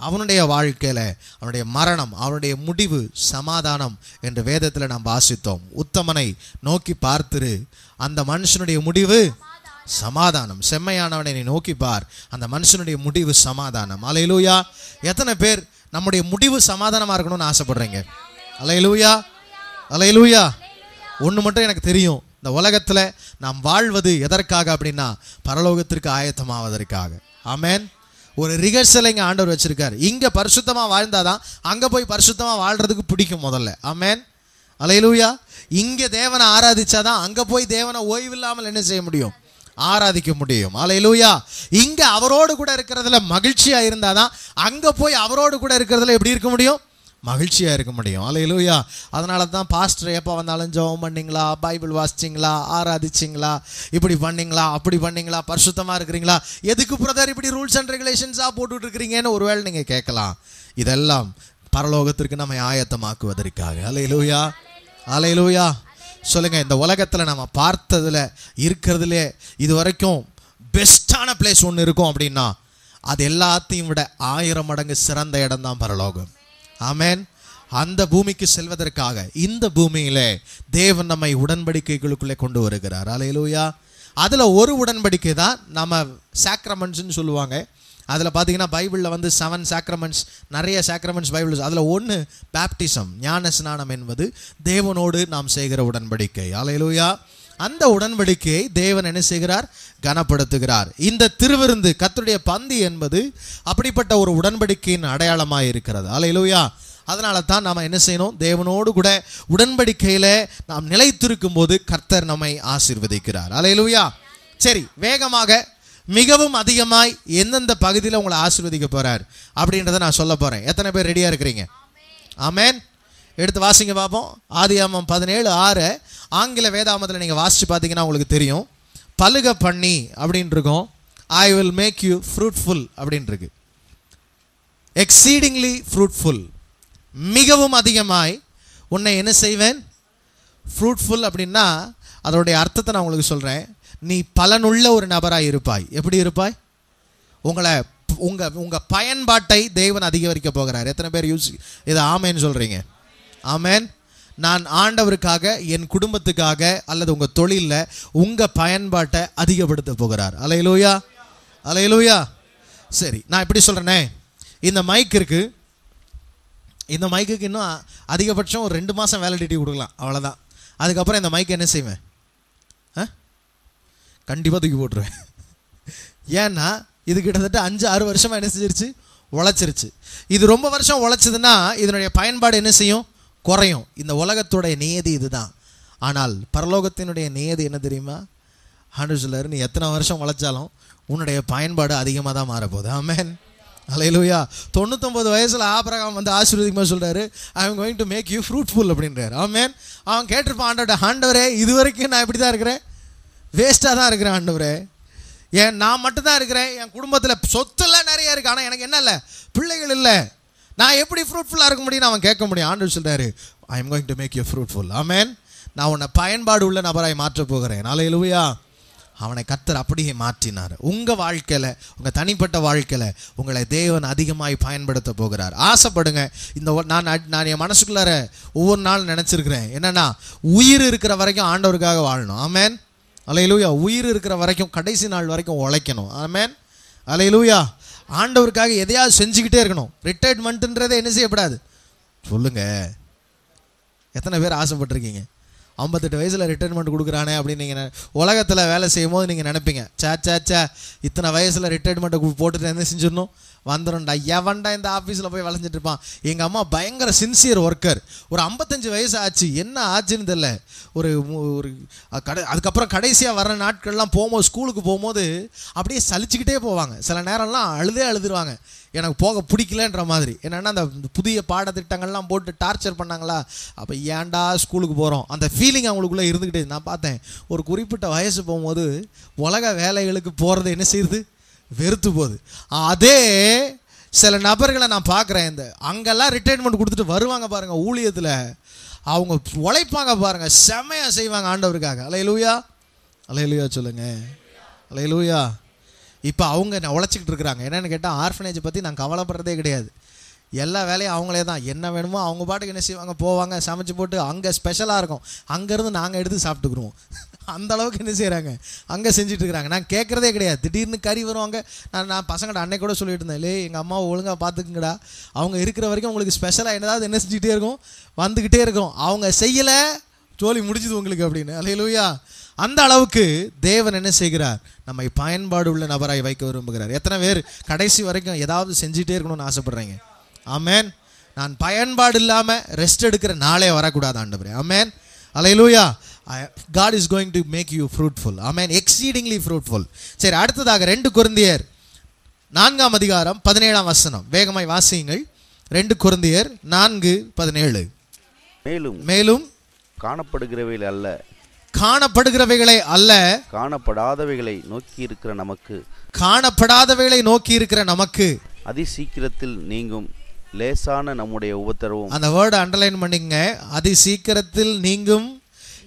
அவனுடைய வாழ்க்கையில் அவனுடைய மரணம் அவனுடைய முடிவு சமாதானம் என்று வேதத்தில் நாம் வாசித்தோம் உத்தமனை நோக்கி பார்த்துரு அந்த மனுஷனுடைய முடிவு சமாதானம் செம்மையானவனை நீ நோக்கி பார் அந்த மனுஷனுடைய முடிவு சமாதானம் அலையலூயா எத்தனை பேர் நம்முடைய முடிவு சமாதானமாக இருக்கணும்னு ஆசைப்படுறீங்க அலையலூயா அலையலூயா ஒன்று மட்டும் எனக்கு தெரியும் இந்த உலகத்தில் நாம் வாழ்வது எதற்காக அப்படின்னா பரலோகத்திற்கு ஆயத்தமாவதற்காக ஆமேன் ஒரு ரிஹர்சலை இங்கே ஆண்டவர் வச்சுருக்கார் இங்கே பரிசுத்தமாக வாழ்ந்தாதான் அங்கே போய் பரிசுத்தமாக வாழ்கிறதுக்கு பிடிக்கும் முதல்ல ஆமேன் அலையிலூயா இங்கே தேவனை ஆராதிச்சாதான் அங்கே போய் தேவனை ஓய்வில்லாமல் என்ன செய்ய முடியும் ஆராதிக்க முடியும் லூயா இங்கே அவரோடு கூட இருக்கிறதுல மகிழ்ச்சியாக இருந்தால் தான் அங்கே போய் அவரோடு கூட இருக்கிறதுல எப்படி இருக்க முடியும் மகிழ்ச்சியாக இருக்க முடியும் அலையிலூயா அதனால தான் பாஸ்டர் எப்போ வந்தாலும் ஜெபம் பண்ணிங்களா பைபிள் வாசிச்சிங்களா ஆராதிச்சிங்களா இப்படி பண்ணிங்களா அப்படி பண்ணிங்களா பரிசுத்தமாக இருக்கிறீங்களா எதுக்கு பிரதர் இப்படி ரூல்ஸ் அண்ட் ரெகுலேஷன்ஸாக போட்டுட்டு இருக்கிறீங்கன்னு ஒருவேளை நீங்கள் கேட்கலாம் இதெல்லாம் பரலோகத்திற்கு நம்மை ஆயத்தமாக்குவதற்காக அலையிலூயா அலையிலூயா சொல்லுங்கள் இந்த உலகத்தில் நம்ம பார்த்ததில் இருக்கிறதுலே இது வரைக்கும் பெஸ்ட்டான பிளேஸ் ஒன்று இருக்கும் அப்படின்னா அது எல்லாத்தையும் விட ஆயிரம் மடங்கு சிறந்த இடம் தான் பரலோகம் ஆமேன் அந்த பூமிக்கு செல்வதற்காக இந்த பூமியில தேவன் நம்மை உடன்படிக்கைகளுக்குள்ளே கொண்டு வருகிறார் அலையலூயா அதில் ஒரு உடன்படிக்கை தான் நம்ம சாக்ரமெண்ட்ஸ்னு சொல்லுவாங்க அதில் பார்த்தீங்கன்னா பைபிளில் வந்து செவன் சாக்ரமெண்ட்ஸ் நிறைய சாக்ரமெண்ட்ஸ் பைபிள்ஸ் அதில் ஒன்று பேப்டிசம் ஞான ஸ்நானம் என்பது தேவனோடு நாம் செய்கிற உடன்படிக்கை அலையலூயா அந்த உடன்படிக்கையை தேவன் என்ன செய்கிறார் கனப்படுத்துகிறார் இந்த திருவிருந்து கத்தருடைய பந்தி என்பது அப்படிப்பட்ட ஒரு உடன்படிக்கையின் அடையாளமாக இருக்கிறது அலையிலூயா அதனால தான் நாம் என்ன செய்யணும் தேவனோடு கூட உடன்படிக்கையில் நாம் நிலைத்திருக்கும் போது கர்த்தர் நம்மை ஆசிர்வதிக்கிறார் அலையிலூயா சரி வேகமாக மிகவும் அதிகமாய் எந்தெந்த பகுதியில் உங்களை ஆசிர்வதிக்க போகிறார் அப்படின்றத நான் சொல்ல போகிறேன் எத்தனை பேர் ரெடியாக இருக்கிறீங்க ஆமேன் எடுத்து வாசிங்க பார்ப்போம் ஆமாம் பதினேழு ஆறு ஆங்கில வேதாமத்தில் நீங்கள் வாசித்து பார்த்தீங்கன்னா உங்களுக்கு தெரியும் பழுக பண்ணி இருக்கும் I will make you fruitful அப்படின்ட்டுருக்கு எக்ஸீடிங்லி ஃப்ரூட்ஃபுல் மிகவும் அதிகமாய் உன்னை என்ன செய்வேன் ஃப்ரூட்ஃபுல் அப்படின்னா அதனுடைய அர்த்தத்தை நான் உங்களுக்கு சொல்கிறேன் நீ பலனுள்ள ஒரு நபராக இருப்பாய் எப்படி இருப்பாய் உங்களை உங்கள் உங்கள் பயன்பாட்டை தேவன் அதிகரிக்க போகிறார் எத்தனை பேர் யூஸ் இதை ஆமேன்னு சொல்கிறீங்க ஆமேன் நான் ஆண்டவருக்காக என் குடும்பத்துக்காக அல்லது உங்கள் தொழிலில் உங்கள் பயன்பாட்டை அதிகப்படுத்த போகிறார் அலையலோயா அலையலோயா சரி நான் எப்படி சொல்கிறேனே இந்த மைக் இருக்குது இந்த மைக்குக்கு இன்னும் அதிகபட்சம் ஒரு ரெண்டு மாதம் வேலிடிட்டி கொடுக்கலாம் அவ்வளோதான் அதுக்கப்புறம் இந்த மைக் என்ன செய்வேன் ஆ கண்டிப்பாக தூக்கி போட்டுருவேன் ஏன்னா இது கிட்டத்தட்ட அஞ்சு ஆறு வருஷமாக என்ன செஞ்சிருச்சு உழைச்சிருச்சு இது ரொம்ப வருஷம் உழைச்சதுன்னா இதனுடைய பயன்பாடு என்ன செய்யும் குறையும் இந்த உலகத்துடைய நியதி இதுதான் ஆனால் பரலோகத்தினுடைய நியதி என்ன தெரியுமா ஆண்டு நீ எத்தனை வருஷம் உழைச்சாலும் உன்னுடைய பயன்பாடு அதிகமாக தான் மாறப்போகுது ஆமேன் அலையிலுயா தொண்ணூத்தொம்பது வயசில் ஆபரகம் வந்து ஆசீர்வதிக்கும்போது சொல்கிறாரு I am going to make you fruitful அப்படின்றாரு ஆமேன் அவன் கேட்டிருப்பான் ஆண்டோட ஆண்டவரே இது வரைக்கும் நான் இப்படி தான் இருக்கிறேன் வேஸ்ட்டாக தான் இருக்கிறேன் ஆண்டவரே ஏன் நான் மட்டும்தான் இருக்கிறேன் என் குடும்பத்தில் சொத்துலாம் நிறைய இருக்குது ஆனால் எனக்கு என்ன இல்லை பிள்ளைகள் இல்லை நான் எப்படி ஃப்ரூட்ஃபுல்லாக இருக்க முடியும் அவன் கேட்க முடியும் ஆண்டு சொல்கிறாரு I am going to make you fruitful ஆமேன் நான் உன்னை பயன்பாடு உள்ள நபராய் மாற்றப் போகிறேன் நாளை எழுவையா அவனை கத்தர் அப்படியே மாற்றினார் உங்கள் வாழ்க்கையில் உங்கள் தனிப்பட்ட வாழ்க்கையில் உங்களை தேவன் அதிகமாக பயன்படுத்த போகிறார் ஆசைப்படுங்க இந்த நான் நான் என் மனசுக்குள்ளார ஒவ்வொரு நாள் நினச்சிருக்கிறேன் என்னென்னா உயிர் இருக்கிற வரைக்கும் ஆண்டவருக்காக வாழணும் ஆமேன் அலையிலூயா உயிர் இருக்கிற வரைக்கும் கடைசி நாள் வரைக்கும் உழைக்கணும் ஆமேன் அலையிலூயா ஆண்டவருக்காக எதையாவது செஞ்சுக்கிட்டே இருக்கணும் ரிட்டையர்மெண்ட்டுன்றதை என்ன செய்யப்படாது சொல்லுங்கள் எத்தனை பேர் ஆசைப்பட்டிருக்கீங்க ஐம்பத்தெட்டு வயசில் ரிட்டைர்மெண்ட் கொடுக்குறானே அப்படின்னு நீங்கள் உலகத்தில் வேலை செய்யும் போது நீங்கள் நினைப்பீங்க சா சே சே இத்தனை வயசில் ரிட்டைர்மெண்ட்டை போட்டுட்டு என்ன செஞ்சிடணும் வந்துடும்டா எவன்டா இந்த ஆஃபீஸில் போய் வளைஞ்சிட்டு இருப்பான் எங்கள் அம்மா பயங்கர சின்சியர் ஒர்க்கர் ஒரு ஐம்பத்தஞ்சு வயசு ஆச்சு என்ன ஆச்சுன்னு தெரில ஒரு ஒரு கடை அதுக்கப்புறம் கடைசியாக வர நாட்கள்லாம் போகும்போது ஸ்கூலுக்கு போகும்போது அப்படியே சலிச்சுக்கிட்டே போவாங்க சில நேரம்லாம் அழுதே அழுதுருவாங்க எனக்கு போக பிடிக்கலன்ற மாதிரி என்னென்னா அந்த புதிய பாடத்திட்டங்கள்லாம் போட்டு டார்ச்சர் பண்ணாங்களா அப்போ ஏன்டா ஸ்கூலுக்கு போகிறோம் அந்த ஃபீலிங் அவங்களுக்குள்ளே இருந்துக்கிட்டே நான் பார்த்தேன் ஒரு குறிப்பிட்ட வயசு போகும்போது உலக வேலைகளுக்கு போகிறது என்ன செய்யுது வெறுத்து போகுது அதே சில நபர்களை நான் பார்க்குறேன் இந்த அங்கெல்லாம் ரிட்டைர்மெண்ட் கொடுத்துட்டு வருவாங்க பாருங்கள் ஊழியத்தில் அவங்க உழைப்பாங்க பாருங்கள் செம்மையாக செய்வாங்க ஆண்டவருக்காக அலை லூயா அலை லூயா சொல்லுங்க அலை லூயா இப்போ அவங்க உழைச்சிக்கிட்டு இருக்கிறாங்க என்னென்னு கேட்டால் ஆர்ஃபனேஜை பற்றி நான் கவலைப்படுறதே கிடையாது எல்லா வேலையும் அவங்களே தான் என்ன வேணுமோ அவங்க பாட்டுக்கு என்ன செய்வாங்க போவாங்க சமைச்சு போட்டு அங்கே ஸ்பெஷலாக இருக்கும் அங்கேருந்து நாங்கள் எடுத்து சாப்பிட்டுக்குருவோம் அந்த அளவுக்கு என்ன செய்கிறாங்க அங்கே செஞ்சிட்ருக்குறாங்க நான் கேட்குறதே கிடையாது திடீர்னு கறி வருவாங்க நான் நான் பசங்கள்ட்ட அன்னை கூட சொல்லிட்டு இருந்தேன் இல்லையே எங்கள் அம்மா ஒழுங்காக பார்த்துக்குங்கடா அவங்க இருக்கிற வரைக்கும் உங்களுக்கு ஸ்பெஷலாக என்னதாவது என்ன செஞ்சுக்கிட்டே இருக்கும் வந்துக்கிட்டே இருக்கும் அவங்க செய்யலை ஜோலி முடிஞ்சுது உங்களுக்கு அப்படின்னு அல்லையிலூயா அந்த அளவுக்கு தேவன் என்ன செய்கிறார் நம்மை பயன்பாடு உள்ள நபராய் வைக்க விரும்புகிறார் எத்தனை பேர் கடைசி வரைக்கும் ஏதாவது செஞ்சுட்டே இருக்கணும்னு ஆசைப்பட்றீங்க ஆமேன் நான் பயன்பாடு இல்லாமல் ரெஸ்ட் எடுக்கிற நாளே வரக்கூடாது ஆண்டவரே ஆமேன் லூயா God is going to make you fruitful ஆமேன் எக்ஸீடிங்லி ஃப்ரூட்ஃபுல் சரி அடுத்ததாக ரெண்டு குருந்தியர் நான்காம் அதிகாரம் பதினேழாம் வசனம் வேகமாய் வாசியுங்கள் ரெண்டு குருந்தியர் நான்கு பதினேழு மேலும் மேலும் காணப்படுகிறவைகள் அல்ல காணப்படுகிறவைகளை அல்ல காணப்படாதவைகளை நோக்கி இருக்கிற நமக்கு காணப்படாதவைகளை நோக்கி இருக்கிற நமக்கு அதி சீக்கிரத்தில் நீங்கும் லேசான நம்முடைய உபத்திரவும் அந்த வேர்டை அண்டர்லைன் பண்ணிங்க அதி சீக்கிரத்தில் நீங்கும்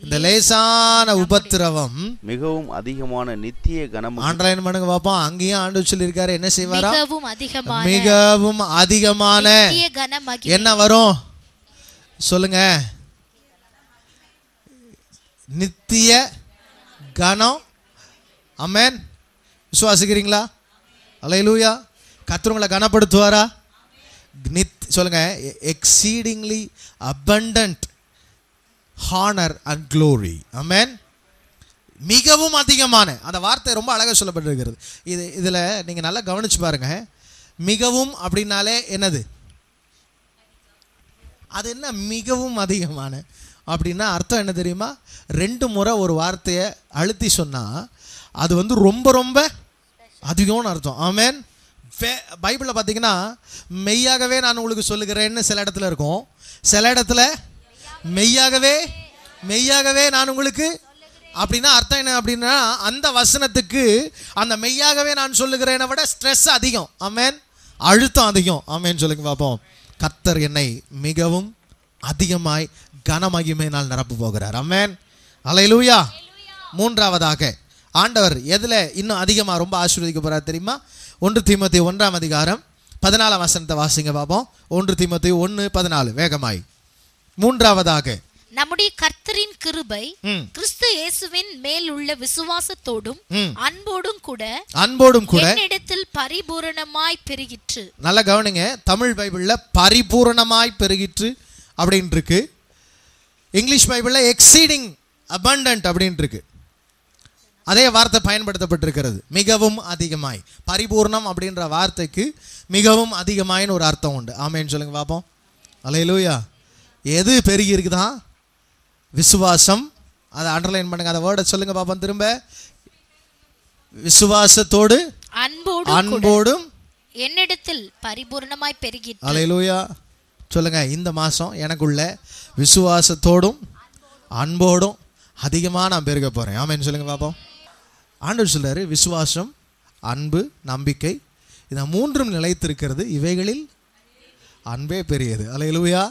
இந்த லேசான உபத்திரவம் மிகவும் அதிகமான நித்திய கனம் ஆண்டலைன் பண்ணுங்க பாப்போம் அங்கேயும் ஆண்டு சொல்லியிருக்காரு என்ன செய்வாரா மிகவும் அதிகமான மிகவும் அதிகமான என்ன வரும் சொல்லுங்க நித்திய கனம் அமேன் விசுவாசிக்கிறீங்களா அலையலூயா கத்துறவங்களை கனப்படுத்துவாரா நித் சொல்லுங்க exceedingly abundant honour and glory அமேன் மிகவும் அதிகமான அந்த வார்த்தை ரொம்ப அழகாக சொல்லப்பட்டிருக்கிறது இது இதில் நீங்கள் நல்லா கவனித்து பாருங்கள் மிகவும் அப்படின்னாலே என்னது அது என்ன மிகவும் அதிகமான அப்படின்னா அர்த்தம் என்ன தெரியுமா ரெண்டு முறை ஒரு வார்த்தையை அழுத்தி சொன்னால் அது வந்து ரொம்ப ரொம்ப அதிகம்னு அர்த்தம் ஆமேன் பைபிளில் பார்த்தீங்கன்னா மெய்யாகவே நான் உங்களுக்கு சொல்லுகிறேன்னு சில இடத்துல இருக்கும் சில இடத்துல மெய்யாகவே மெய்யாகவே நான் உங்களுக்கு அப்படின்னா அர்த்தம் என்ன அப்படின்னா அந்த வசனத்துக்கு அந்த மெய்யாகவே நான் சொல்லுகிறேனை விட ஸ்ட்ரெஸ் அதிகம் ஆமேன் அழுத்தம் அதிகம் ஆமேன்னு சொல்லுங்க பார்ப்போம் கத்தர் என்னை மிகவும் அதிகமாய் கனமகிமையினால் நிரப்பு போகிறார் அம்மேன் அலையலூயா மூன்றாவதாக ஆண்டவர் எதில் இன்னும் அதிகமாக ரொம்ப ஆசீர்வதிக்க போகிறார் தெரியுமா ஒன்று தீமத்தி ஒன்றாம் அதிகாரம் பதினாலாம் வசனத்தை வாசிங்க பார்ப்போம் ஒன்று தீமத்தி ஒன்று பதினாலு வேகமாய் மூன்றாவதாக நம்முடைய கர்த்தரின் கிருபை கிறிஸ்து இயேசுவின் மேல் உள்ள விசுவாசத்தோடும் அன்போடும் கூட அன்போடும் கூட இடத்தில் பரிபூரணமாய் பெருகிற்று நல்லா கவனிங்க தமிழ் பைபிள்ல பரிபூரணமாய் பெருகிற்று அப்படின்னு இருக்கு இங்கிலீஷ் பைபிள்ல எக்ஸீடிங் அபண்டன்ட் அப்படின்னு இருக்கு அதே வார்த்தை பயன்படுத்தப்பட்டிருக்கிறது மிகவும் அதிகமாய் பரிபூர்ணம் அப்படின்ற வார்த்தைக்கு மிகவும் அதிகமாயின்னு ஒரு அர்த்தம் உண்டு ஆமேன்னு சொல்லுங்க பார்ப்போம் அலையிலூயா எது பெருகி இருக்குதான் விசுவாசம் அதை அண்டர்லைன் பண்ணுங்க அதை வேர்டை சொல்லுங்க பாப்போம் திரும்ப விசுவாசத்தோடு அன்போடு அன்போடும் என்னிடத்தில் பரிபூர்ணமாய் பெருகி அலையிலூயா சொல்லுங்க இந்த மாதம் எனக்குள்ள விசுவாசத்தோடும் அன்போடும் அதிகமாக நான் பெருக போகிறேன் ஆமேன்னு சொல்லுங்க பார்ப்போம் ஆண்டவர் சொல்கிறார் விசுவாசம் அன்பு நம்பிக்கை இந்த மூன்றும் நிலைத்திருக்கிறது இவைகளில் அன்பே பெரியது அலையலுவையா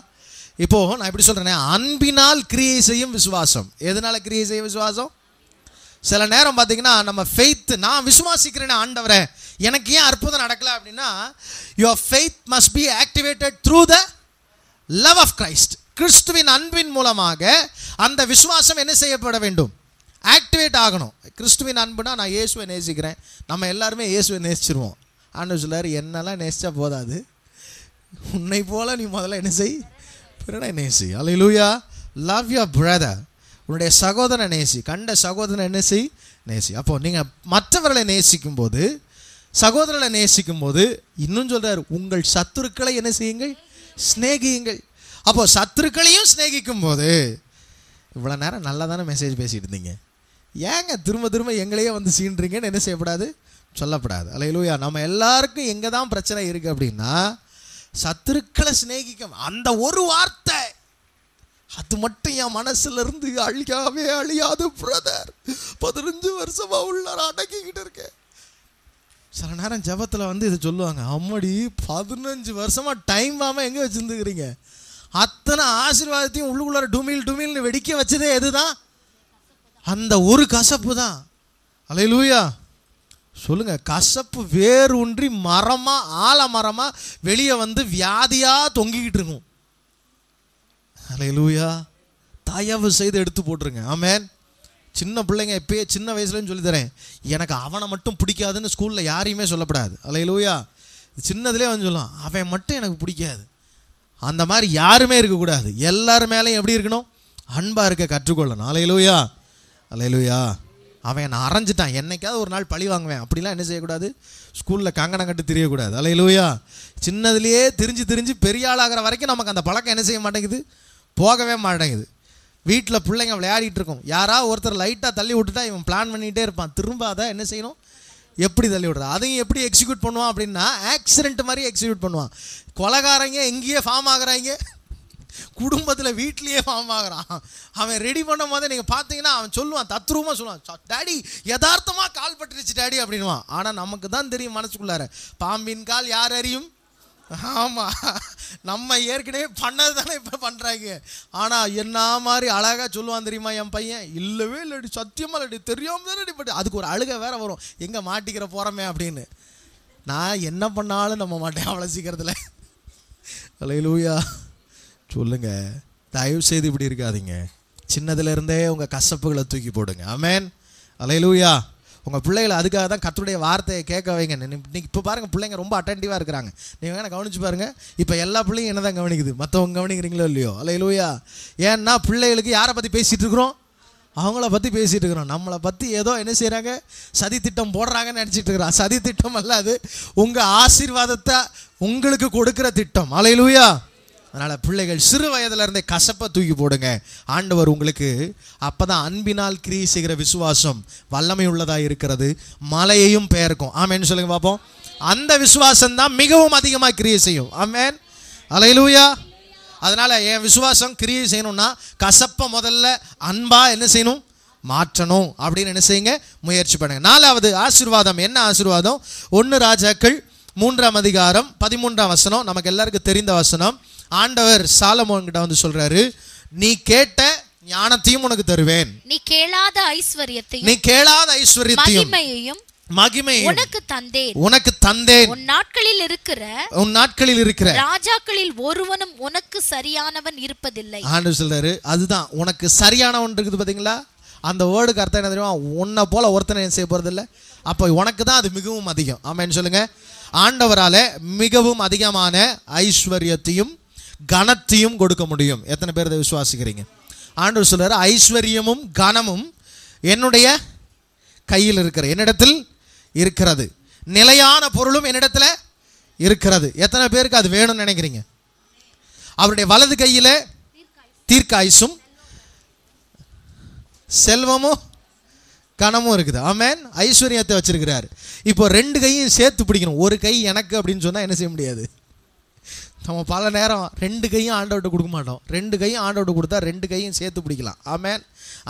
இப்போது நான் எப்படி சொல்கிறேனே அன்பினால் கிரியை செய்யும் விசுவாசம் எதனால் கிரியை செய்யும் விசுவாசம் சில நேரம் பார்த்தீங்கன்னா நம்ம ஃபெய்த் நான் விசுவாசிக்கிறேன் ஆண்டவரை எனக்கு ஏன் அற்புதம் நடக்கல அப்படின்னா your faith must be activated through the love of Christ கிறிஸ்துவின் அன்பின் மூலமாக அந்த விசுவாசம் என்ன செய்யப்பட வேண்டும் ஆக்டிவேட் ஆகணும் கிறிஸ்துவின் அன்புனா நான் இயேசுவை நேசிக்கிறேன் நம்ம எல்லாருமே இயேசுவை நேசிச்சிருவோம் ஆண்டு சொல்லார் என்னெல்லாம் நேசிச்சா போதாது உன்னை போல் நீ முதல்ல என்ன செய் பிறனை நேசி அலையிலூயா லவ் யுவர் பிரதர் உன்னுடைய சகோதரனை நேசி கண்ட சகோதரனை என்ன செய் நேசி அப்போது நீங்கள் மற்றவர்களை நேசிக்கும் போது சகோதரனை நேசிக்கும் போது இன்னும் சொல்கிறார் உங்கள் சத்துருக்களை என்ன செய்யுங்கள் ஸ்நேகியுங்கள் அப்போது சத்துருக்களையும் ஸ்நேகிக்கும் போது இவ்வளோ நேரம் நல்லா தானே மெசேஜ் பேசிகிட்டு இருந்தீங்க ஏங்க திரும்ப திரும்ப எங்களையே வந்து சீன்றீங்கன்னு என்ன செய்யப்படாது சொல்லப்படாது அலையிலூயா நம்ம எல்லாருக்கும் எங்கே தான் பிரச்சனை இருக்குது அப்படின்னா சத்துருக்களை சிநேகிக்க அந்த ஒரு வார்த்தை அது மட்டும் என் மனசுல இருந்து அழியாவே அழியாது பிரதர் பதினஞ்சு வருஷமா உள்ளார அடக்கிக்கிட்டு இருக்கேன் சில நேரம் ஜபத்தில் வந்து இதை சொல்லுவாங்க அம்மடி பதினஞ்சு வருஷமாக டைம் ஆமாம் எங்கே வச்சுருந்துக்கிறீங்க அத்தனை ஆசீர்வாதத்தையும் உள்ளுக்குள்ளார டுமில் டுமில்னு வெடிக்க வச்சதே எதுதான் அந்த ஒரு கசப்பு தான் அலையிலூயா சொல்லுங்க கசப்பு வேர் ஒன்றி மரமாக மரமா வெளியே வந்து வியாதியாக தொங்கிக்கிட்டு இருக்கும் அலையிலூயா தயவு செய்து எடுத்து போட்டுருங்க ஆமேன் சின்ன பிள்ளைங்க இப்பயே சின்ன வயசுலன்னு சொல்லி தரேன் எனக்கு அவனை மட்டும் பிடிக்காதுன்னு ஸ்கூலில் யாரையுமே சொல்லப்படாது அலையிலூயா சின்னதுலேயே வந்து சொல்லலாம் அவன் மட்டும் எனக்கு பிடிக்காது அந்த மாதிரி யாருமே இருக்கக்கூடாது எல்லார் மேலேயும் எப்படி இருக்கணும் அன்பாக இருக்க கற்றுக்கொள்ளணும் அலையிலூயா அலையலுயா அவன் நான் அரைஞ்சிட்டான் என்னைக்காவது ஒரு நாள் பழி வாங்குவேன் அப்படிலாம் என்ன செய்யக்கூடாது ஸ்கூலில் கங்கணம் கட்டு தெரியக்கூடாது அலையலுயா சின்னதுலேயே திரிஞ்சு திரிஞ்சு பெரிய ஆளாகிற வரைக்கும் நமக்கு அந்த பழக்கம் என்ன செய்ய மாட்டேங்குது போகவே மாட்டேங்குது வீட்டில் பிள்ளைங்க விளையாடிட்டு இருக்கும் யாரா ஒருத்தர் லைட்டாக தள்ளி விட்டுட்டா இவன் பிளான் பண்ணிகிட்டே இருப்பான் திரும்ப அதை என்ன செய்யணும் எப்படி தள்ளி விடுறா அதையும் எப்படி எக்ஸிக்யூட் பண்ணுவான் அப்படின்னா ஆக்சிடென்ட் மாதிரி எக்ஸிக்யூட் பண்ணுவான் கொலகாரங்க எங்கேயே ஃபார்ம் ஆகுறாங்க குடும்பத்தில் வீட்லேயே ஆகிறான் அவன் ரெடி பண்ணும் போது நீங்கள் பார்த்தீங்கன்னா அவன் சொல்லுவான் தத்ரூபமாக சொல்லுவான் டேடி யதார்த்தமாக கால் பட்டுருச்சு டேடி அப்படின்வான் ஆனால் நமக்கு தான் தெரியும் மனசுக்குள்ளார பாம்பின் கால் யார் அறியும் ஆமாம் நம்ம ஏற்கனவே பண்ணது தானே இப்போ பண்ணுறாங்க ஆனால் என்ன மாதிரி அழகாக சொல்லுவான் தெரியுமா என் பையன் இல்லவே இல்லடி சத்தியமாக இல்லடி தெரியாமல் தானே பட்டு அதுக்கு ஒரு அழுகை வேற வரும் எங்கே மாட்டிக்கிற போகிறோமே அப்படின்னு நான் என்ன பண்ணாலும் நம்ம மாட்டேன் அவ்வளோ சீக்கிரத்தில் அலையிலூயா சொல்லுங்கள் தயவு செய்து இப்படி இருக்காதீங்க சின்னதுலேருந்தே உங்கள் கசப்புகளை தூக்கி போடுங்க அமேன் அலையலூயா உங்கள் பிள்ளைகளை அதுக்காக தான் கத்துடைய வார்த்தையை கேட்க வைங்க இன்னைக்கு இப்போ பாருங்கள் பிள்ளைங்க ரொம்ப அட்டன்டிவாக இருக்கிறாங்க நீங்கள் வேணால் கவனிச்சு பாருங்கள் இப்போ எல்லா பிள்ளையும் என்ன தான் கவனிக்குது மற்றவங்க கவனிக்கிறீங்களோ இல்லையோ அலை லூயா ஏன்னா பிள்ளைகளுக்கு யாரை பற்றி பேசிகிட்டு இருக்கிறோம் அவங்கள பற்றி பேசிகிட்டு இருக்கிறோம் நம்மளை பற்றி ஏதோ என்ன செய்கிறாங்க சதி திட்டம் போடுறாங்கன்னு நினச்சிட்டு இருக்கிறான் சதி திட்டம் அல்லாது உங்கள் ஆசீர்வாதத்தை உங்களுக்கு கொடுக்குற திட்டம் லூயா அதனால் பிள்ளைகள் சிறு வயதிலிருந்தே கசப்பை தூக்கி போடுங்க ஆண்டவர் உங்களுக்கு அப்போ தான் அன்பினால் கிரீ செய்கிற விசுவாசம் வல்லமை உள்ளதாக இருக்கிறது மலையையும் பெயர்க்கும் ஆமேன்னு சொல்லுங்க பார்ப்போம் அந்த விசுவாசம் தான் மிகவும் அதிகமாக கிரியை செய்யும் ஆமேன் அலையிலூயா அதனால் என் விசுவாசம் கிரியை செய்யணும்னா கசப்பை முதல்ல அன்பாக என்ன செய்யணும் மாற்றணும் அப்படின்னு என்ன செய்யுங்க முயற்சி பண்ணுங்க நாலாவது ஆசீர்வாதம் என்ன ஆசீர்வாதம் ஒன்று ராஜாக்கள் மூன்றாம் அதிகாரம் பதிமூன்றாம் வசனம் நமக்கு எல்லாருக்கும் தெரிந்த வசனம் ஆண்டவர் சாலமோன் கிட்ட வந்து சொல்றாரு நீ கேட்ட ஞானத்தையும் உனக்கு தருவேன் நீ கேளாத ஐஸ்வர்யத்தையும் நீ கேளாத ஐஸ்வர்யத்தையும் மகிமையையும் மகிமை உனக்கு தந்தேன் உனக்கு தந்தேன் உன் நாட்களில் இருக்கிற உன் நாட்களில் இருக்கிற ராஜாக்களில் ஒருவனும் உனக்கு சரியானவன் இருப்பதில்லை ஆண்டு சொல்றாரு அதுதான் உனக்கு சரியானவன் இருக்குது பாத்தீங்களா அந்த வேர்டு கருத்தை என்ன தெரியுமா உன்னை போல ஒருத்தனை செய்ய போறது இல்லை அப்போ உனக்கு தான் அது மிகவும் அதிகம் என்ன சொல்லுங்க ஆண்டவரால மிகவும் அதிகமான ஐஸ்வர்யத்தையும் கனத்தையும் கொடுக்க முடியும் எத்தனை பேர் இதை விசுவாசிக்கிறீங்க ஆண்டவர் சொல்கிறார் ஐஸ்வர்யமும் கனமும் என்னுடைய கையில் இருக்கிற என்னிடத்தில் இருக்கிறது நிலையான பொருளும் என்னிடத்தில் இருக்கிறது எத்தனை பேருக்கு அது வேணும்னு நினைக்கிறீங்க அவருடைய வலது கையில் தீர்க்காய்சும் செல்வமும் கனமும் இருக்குது ஆமேன் ஐஸ்வர்யத்தை வச்சிருக்கிறார் இப்போ ரெண்டு கையும் சேர்த்து பிடிக்கணும் ஒரு கை எனக்கு அப்படின்னு சொன்னால் என்ன செய்ய முடியாது நம்ம பல நேரம் ரெண்டு கையும் ஆண்டவர்கிட்ட கொடுக்க மாட்டோம் ரெண்டு கையும் ஆண்டவர்கிட்ட கொடுத்தா ரெண்டு கையும் சேர்த்து பிடிக்கலாம் ஆமேன்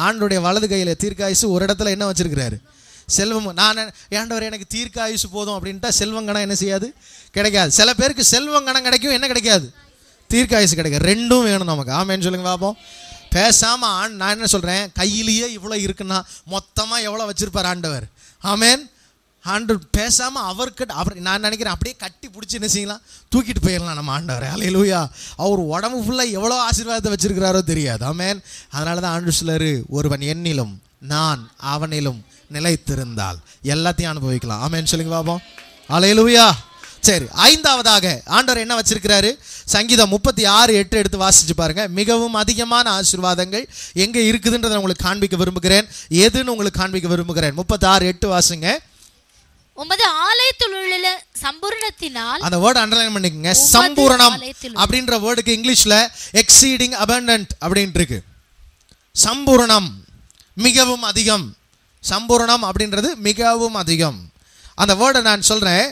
ஆண்டோடைய வலது கையில் தீர்க்காயுசு ஒரு இடத்துல என்ன வச்சுருக்கிறாரு செல்வம் நான் ஏண்டவர் எனக்கு தீர்க்காயுசு போதும் அப்படின்ட்டா செல்வங்கணம் என்ன செய்யாது கிடைக்காது சில பேருக்கு செல்வங்கணம் கிடைக்கும் என்ன கிடைக்காது தீர்க்காயுசு கிடைக்கும் ரெண்டும் வேணும் நமக்கு ஆமேன்னு சொல்லுங்க பாப்போம் பேசாமல் ஆண் நான் என்ன சொல்கிறேன் கையிலேயே இவ்வளோ இருக்குன்னா மொத்தமாக எவ்வளோ வச்சுருப்பார் ஆண்டவர் ஆமேன் ஆண்டவர் பேசாமல் அவர்கிட்ட அவர் நான் நினைக்கிறேன் அப்படியே கட்டி பிடிச்சி என்ன செய்யலாம் தூக்கிட்டு போயிடலாம் நம்ம ஆண்டவர் அலையிலூயா அவர் உடம்பு ஃபுல்லாக எவ்வளோ ஆசீர்வாதத்தை வச்சுருக்கிறாரோ தெரியாது ஆமேன் அதனால தான் ஆண்டு சிலர் ஒருவன் என்னிலும் நான் அவனிலும் நிலைத்திருந்தால் எல்லாத்தையும் அனுபவிக்கலாம் ஆமேன் சொல்லுங்க பாபோம் அலையிலூயா சரி ஐந்தாவதாக ஆண்டவர் என்ன வச்சிருக்கிறாரு சங்கீதம் முப்பத்தி ஆறு எட்டு எடுத்து வாசிச்சு பாருங்க மிகவும் அதிகமான ஆசீர்வாதங்கள் எங்கே இருக்குதுன்றதை உங்களுக்கு காண்பிக்க விரும்புகிறேன் எதுன்னு உங்களுக்கு காண்பிக்க விரும்புகிறேன் முப்பத்தி ஆறு எட்டு வாசிங்க உமது ஆலயத்தில் உள்ள சம்பூர்ணத்தினால் அந்த வேர்ட் அண்டர்லைன் பண்ணிக்கங்க சம்பூரணம் அப்படின்ற வேர்டுக்கு இங்கிலீஷ்ல எக்ஸீடிங் அபண்டன்ட் அப்படின்ட்டு இருக்கு சம்பூரணம் மிகவும் அதிகம் சம்பூரணம் அப்படின்றது மிகவும் அதிகம் அந்த வேர்டை நான் சொல்கிறேன்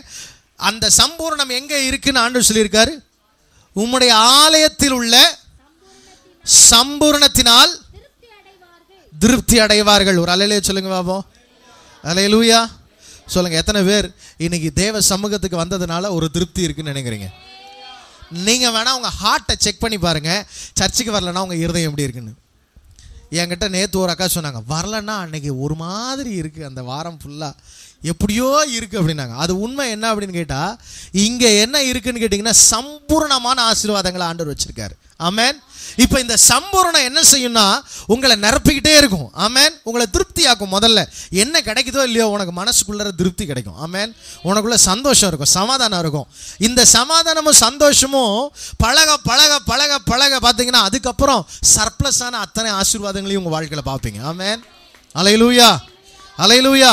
அந்த சம்பூரணம் எங்கே இருக்குன்னு ஆண்டு சொல்லியிருக்காரு உம்முடைய ஆலயத்தில் உள்ள சம்பூரணத்தினால் திருப்தி அடைவார்கள் ஒரு அலையிலே சொல்லுங்க பாபோ அலையலூயா சொல்லுங்கள் எத்தனை பேர் இன்னைக்கு தேவ சமூகத்துக்கு வந்ததுனால ஒரு திருப்தி இருக்குன்னு நினைக்கிறீங்க நீங்கள் வேணால் உங்க ஹார்ட்டை செக் பண்ணி பாருங்கள் சர்ச்சுக்கு வரலன்னா உங்கள் இருதயம் எப்படி இருக்குன்னு என்கிட்ட நேற்று ஒரு அக்கா சொன்னாங்க வரலன்னா அன்னைக்கு ஒரு மாதிரி இருக்குது அந்த வாரம் ஃபுல்லாக எப்படியோ இருக்குது அப்படின்னாங்க அது உண்மை என்ன அப்படின்னு கேட்டால் இங்கே என்ன இருக்குதுன்னு கேட்டீங்கன்னா சம்பூர்ணமான ஆசீர்வாதங்களை ஆண்டவர் வச்சிருக்காரு ஆமேன் இப்போ இந்த சம்பூரணம் என்ன செய்யும்னா உங்களை நிரப்பிக்கிட்டே இருக்கும் ஆமேன் உங்களை திருப்தி ஆக்கும் முதல்ல என்ன கிடைக்குதோ இல்லையோ உனக்கு மனசுக்குள்ளே திருப்தி கிடைக்கும் ஆமேன் உனக்குள்ள சந்தோஷம் இருக்கும் சமாதானம் இருக்கும் இந்த சமாதானமும் சந்தோஷமும் பழக பழக பழக பழக பார்த்தீங்கன்னா அதுக்கப்புறம் சர்ப்ளஸான அத்தனை ஆசீர்வாதங்களையும் உங்கள் வாழ்க்கையில் பார்ப்பீங்க ஆமேன் அலையலூயா அலையலூயா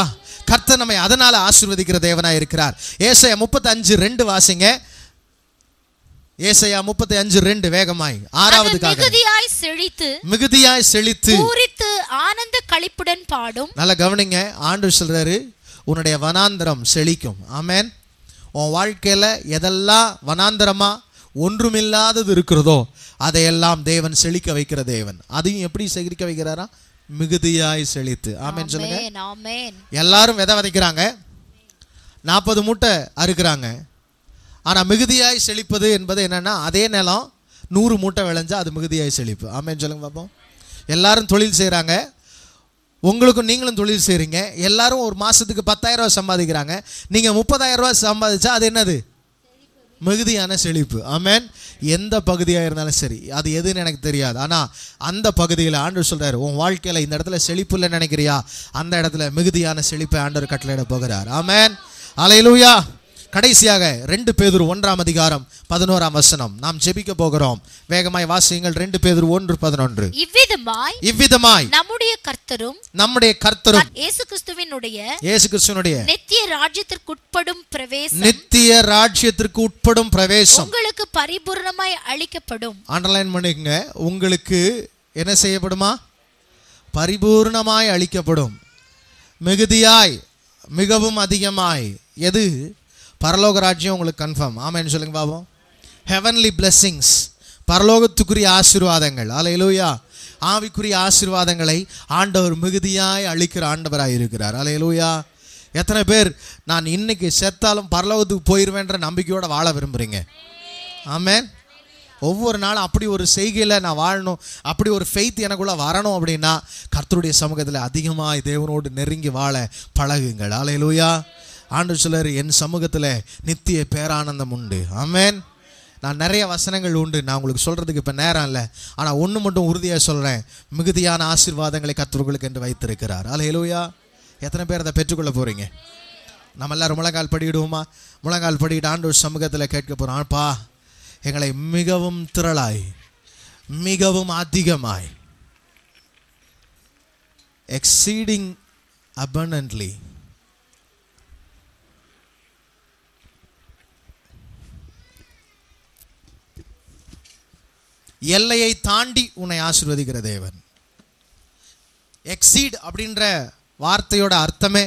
கர்த்தர் நம்மை அதனால் ஆசீர்வதிக்கிற தேவனாக இருக்கிறார் ஏசைய முப்பத்தஞ்சு ரெண்டு வாசிங்க ஏசையா முப்பத்தி அஞ்சு ரெண்டு வேகமாய் ஆறாவது மிகுதியாய் செழித்து மிகுதியாய் செழித்து பூரித்து ஆனந்த கழிப்புடன் பாடும் நல்லா கவனிங்க ஆண்டு சொல்றாரு உன்னுடைய வனாந்தரம் செழிக்கும் ஆமேன் உன் வாழ்க்கையில் எதெல்லாம் வனாந்தரமா ஒன்றுமில்லாதது இருக்கிறதோ அதையெல்லாம் தேவன் செழிக்க வைக்கிற தேவன் அதையும் எப்படி செழிக்க வைக்கிறாரா மிகுதியாய் செழித்து ஆமேன் சொல்லுங்க எல்லாரும் விதை விதைக்கிறாங்க நாற்பது மூட்டை அறுக்கிறாங்க ஆனால் மிகுதியாய் செழிப்பது என்பது என்னென்னா அதே நிலம் நூறு மூட்டை விளைஞ்சால் அது மிகுதியாய் செழிப்பு ஆமாம் சொல்லுங்க பார்ப்போம் எல்லாரும் தொழில் செய்கிறாங்க உங்களுக்கும் நீங்களும் தொழில் செய்கிறீங்க எல்லாரும் ஒரு மாதத்துக்கு பத்தாயிரரூவா சம்பாதிக்கிறாங்க நீங்கள் முப்பதாயிரரூவா சம்பாதிச்சா அது என்னது மிகுதியான செழிப்பு ஆமேன் எந்த பகுதியாக இருந்தாலும் சரி அது எதுன்னு எனக்கு தெரியாது ஆனால் அந்த பகுதியில் ஆண்டவர் சொல்கிறார் உன் வாழ்க்கையில் இந்த இடத்துல செழிப்பு இல்லைன்னு நினைக்கிறியா அந்த இடத்துல மிகுதியான செழிப்பை ஆண்டவர் கட்டளையிட போகிறார் ஆமேன் அலையிலூயா கடைசியாக ரெண்டு பேதூர் ஒன்றாம் அதிகாரம் பதினோராம் வசனம் நாம் ஜெபிக்க போகிறோம் வேகமாய் வாசியுங்கள் ரெண்டு பேதூர் ஒன்று பதினொன்று இவ்விதமாய் இவ்விதமாய் நம்முடைய கர்த்தரும் நம்முடைய கர்த்தரும் இயேசு கிறிஸ்துவினுடைய இயேசு கிறிஸ்துவினுடைய நித்திய ராஜ்யத்திற்கு உட்படும் பிரவேசம் நித்திய ராஜ்யத்திற்கு உட்படும் பிரவேசம் உங்களுக்கு பரிபூர்ணமாய் அளிக்கப்படும் அண்டர்லைன் பண்ணிக்கங்க உங்களுக்கு என்ன செய்யப்படுமா பரிபூர்ணமாய் அளிக்கப்படும் மிகுதியாய் மிகவும் அதிகமாய் எது பரலோக ராஜ்யம் உங்களுக்கு கன்ஃபார்ம் ஆமான்னு சொல்லுங்க பாபம் ஹெவன்லி பிளெஸ்ஸிங்ஸ் பரலோகத்துக்குரிய ஆசீர்வாதங்கள் அலையலூயா ஆவிக்குரிய ஆசீர்வாதங்களை ஆண்டவர் மிகுதியாய் அளிக்கிற ஆண்டவராக இருக்கிறார் அலையலூயா எத்தனை பேர் நான் இன்னைக்கு செத்தாலும் பரலோகத்துக்கு போயிடுவேன்ற நம்பிக்கையோடு வாழ விரும்புகிறீங்க ஆமேன் ஒவ்வொரு நாளும் அப்படி ஒரு செய்கையில் நான் வாழணும் அப்படி ஒரு ஃபெய்த் எனக்குள்ளே வரணும் அப்படின்னா கர்த்தருடைய சமூகத்தில் அதிகமாக தேவனோடு நெருங்கி வாழ பழகுங்கள் ஆலையிலூயா ஆண்டு சிலர் என் சமூகத்தில் நித்திய பேரானந்தம் உண்டு ஆமேன் நான் நிறைய வசனங்கள் உண்டு நான் உங்களுக்கு சொல்கிறதுக்கு இப்போ நேரம் இல்லை ஆனால் ஒன்று மட்டும் உறுதியாக சொல்கிறேன் மிகுதியான ஆசீர்வாதங்களை கத்தவர்களுக்கு என்று வைத்திருக்கிறார் அல்ல எலுவையா எத்தனை பேர் அதை பெற்றுக்கொள்ள போகிறீங்க நம்ம எல்லோரும் முழங்கால் படியிடுவோமா முழங்கால் படியிட்டு ஒரு சமூகத்தில் கேட்க போகிறோம் பா எங்களை மிகவும் திரளாய் மிகவும் அதிகமாய் எக்ஸீடிங் அபண்டன்ட்லி எல்லையை தாண்டி உன்னை ஆசிர்வதிக்கிற தேவன் எக்ஸீட் அப்படின்ற வார்த்தையோட அர்த்தமே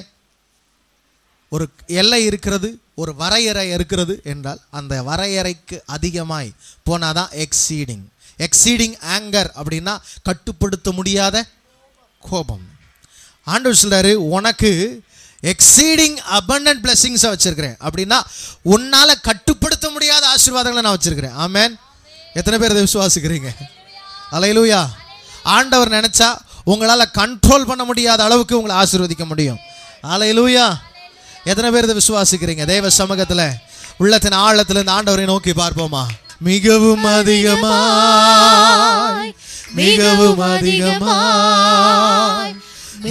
ஒரு எல்லை இருக்கிறது ஒரு வரையறை இருக்கிறது என்றால் அந்த வரையறைக்கு அதிகமாய் போனாதான் எக்ஸீடிங் எக்ஸீடிங் ஆங்கர் அப்படின்னா கட்டுப்படுத்த முடியாத கோபம் ஆண்டு சொல்கிறாரு உனக்கு எக்ஸீடிங் அபண்டன்ட் பிளஸிங்ஸை வச்சுருக்கிறேன் அப்படின்னா உன்னால் கட்டுப்படுத்த முடியாத ஆசீர்வாதங்களை நான் வச்சுருக்கிறேன் ஆமேன் எத்தனை பேர் இதை விசுவாசிக்கிறீங்க அலையலூயா ஆண்டவர் நினச்சா உங்களால் கண்ட்ரோல் பண்ண முடியாத அளவுக்கு உங்களை ஆசீர்வதிக்க முடியும் அலையலூயா எத்தனை பேர் இதை விசுவாசிக்கிறீங்க தேவ சமூகத்தில் உள்ளத்தின் ஆழத்தில் இந்த ஆண்டவரை நோக்கி பார்ப்போமா மிகவும் அதிகமா மிகவும் அதிகமா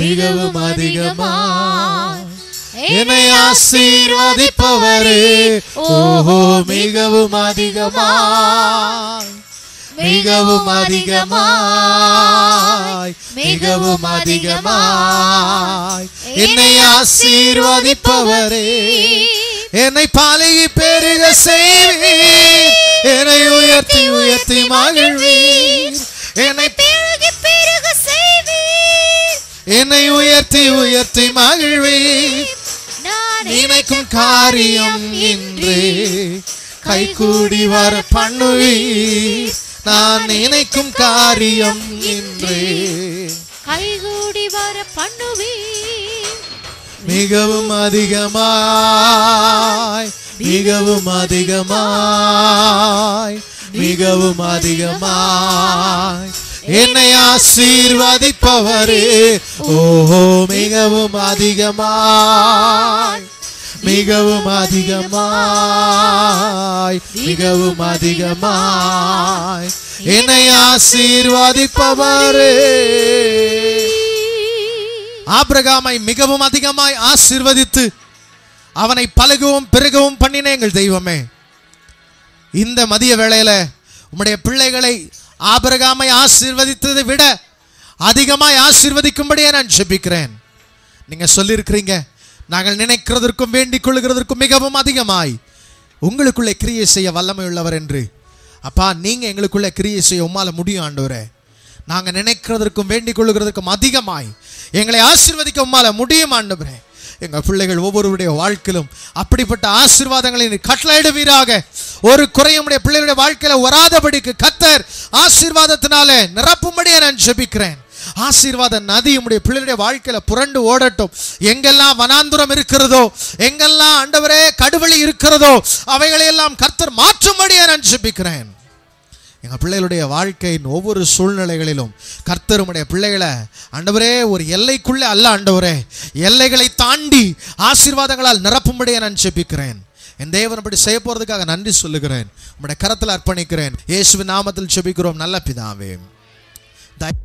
மிகவும் அதிகமா என்னை ஆசீர்வதிப்பவரே ஓஹோ மிகவும் அதிகமாய் மிகவும் அதிகமாய் மிகவும் அதிகமாய் என்னை ஆசீர்வதிப்பவரே என்னை பாலகி பெருக செய்வீர் என்னை உயர்த்தி உயர்த்தி மகிழ்வீர் என்னை பெருகி பெருக செய்வீர் என்னை உயர்த்தி உயர்த்தி மகிழ்வீர் நினைக்கும் காரியம் இன்று கைகூடி வர பண்ணுவி நான் நினைக்கும் காரியம் இன்று கைகூடி வர பண்ணுவி மிகவும் அதிகமாய் மிகவும் அதிகமாய் மிகவும் அதிகமாய் என்னை ஆசீர்வதிப்பவரே ஓஹோ மிகவும் அதிகமாய் மிகவும் அதிகமாய் மிகவும் அதிகமாய் என்னை ஆசீர்வாதிப்பவரே ஆபிரகாமை மிகவும் அதிகமாய் ஆசீர்வதித்து அவனை பழகவும் பெருகவும் பண்ணின எங்கள் தெய்வமே இந்த மதிய வேளையில உம்முடைய பிள்ளைகளை ஆபிரகாமை ஆசீர்வதித்ததை விட அதிகமாய் ஆசீர்வதிக்கும்படியே நான் செபிக்கிறேன் நீங்க சொல்லியிருக்கிறீங்க நாங்கள் நினைக்கிறதற்கும் வேண்டிக் கொள்கிறதற்கும் மிகவும் அதிகமாய் உங்களுக்குள்ளே கிரியை செய்ய வல்லமை உள்ளவர் என்று அப்பா நீங்கள் எங்களுக்குள்ளே கிரியை செய்ய உம்மால் முடியும் ஆண்டவரே நாங்கள் நினைக்கிறதற்கும் வேண்டிக் கொள்கிறதற்கும் அதிகமாய் எங்களை ஆசிர்வதிக்க உம்மால் முடியும் ஆண்டவரே எங்கள் பிள்ளைகள் ஒவ்வொருவருடைய வாழ்க்கையிலும் அப்படிப்பட்ட ஆசீர்வாதங்களை கட்டளையிடுவீராக ஒரு குறையுடைய பிள்ளைகளுடைய வாழ்க்கையில் வராதபடிக்கு கத்தர் ஆசீர்வாதத்தினால நிரப்பும்படியே நான் ஜெபிக்கிறேன் ஆசீர்வாத நதி உம்முடைய பிள்ளைகளுடைய வாழ்க்கையில புரண்டு ஓடட்டும் எங்கெல்லாம் வனாந்துரம் இருக்கிறதோ எங்கெல்லாம் ஆண்டவரே கடுவழி இருக்கிறதோ அவைகளையெல்லாம் கர்த்தர் மாற்றும்படியே நான் சிப்பிக்கிறேன் எங்கள் பிள்ளைகளுடைய வாழ்க்கையின் ஒவ்வொரு சூழ்நிலைகளிலும் கர்த்தருமுடைய பிள்ளைகளை ஆண்டவரே ஒரு எல்லைக்குள்ளே அல்ல ஆண்டவரே எல்லைகளை தாண்டி ஆசீர்வாதங்களால் நிரப்பும்படியே நான் செபிக்கிறேன் என் தேவன் அப்படி செய்ய போகிறதுக்காக நன்றி சொல்லுகிறேன் உங்களுடைய கரத்தில் அர்ப்பணிக்கிறேன் இயேசுவின் நாமத்தில் செபிக்கிறோம் நல்ல பிதாவே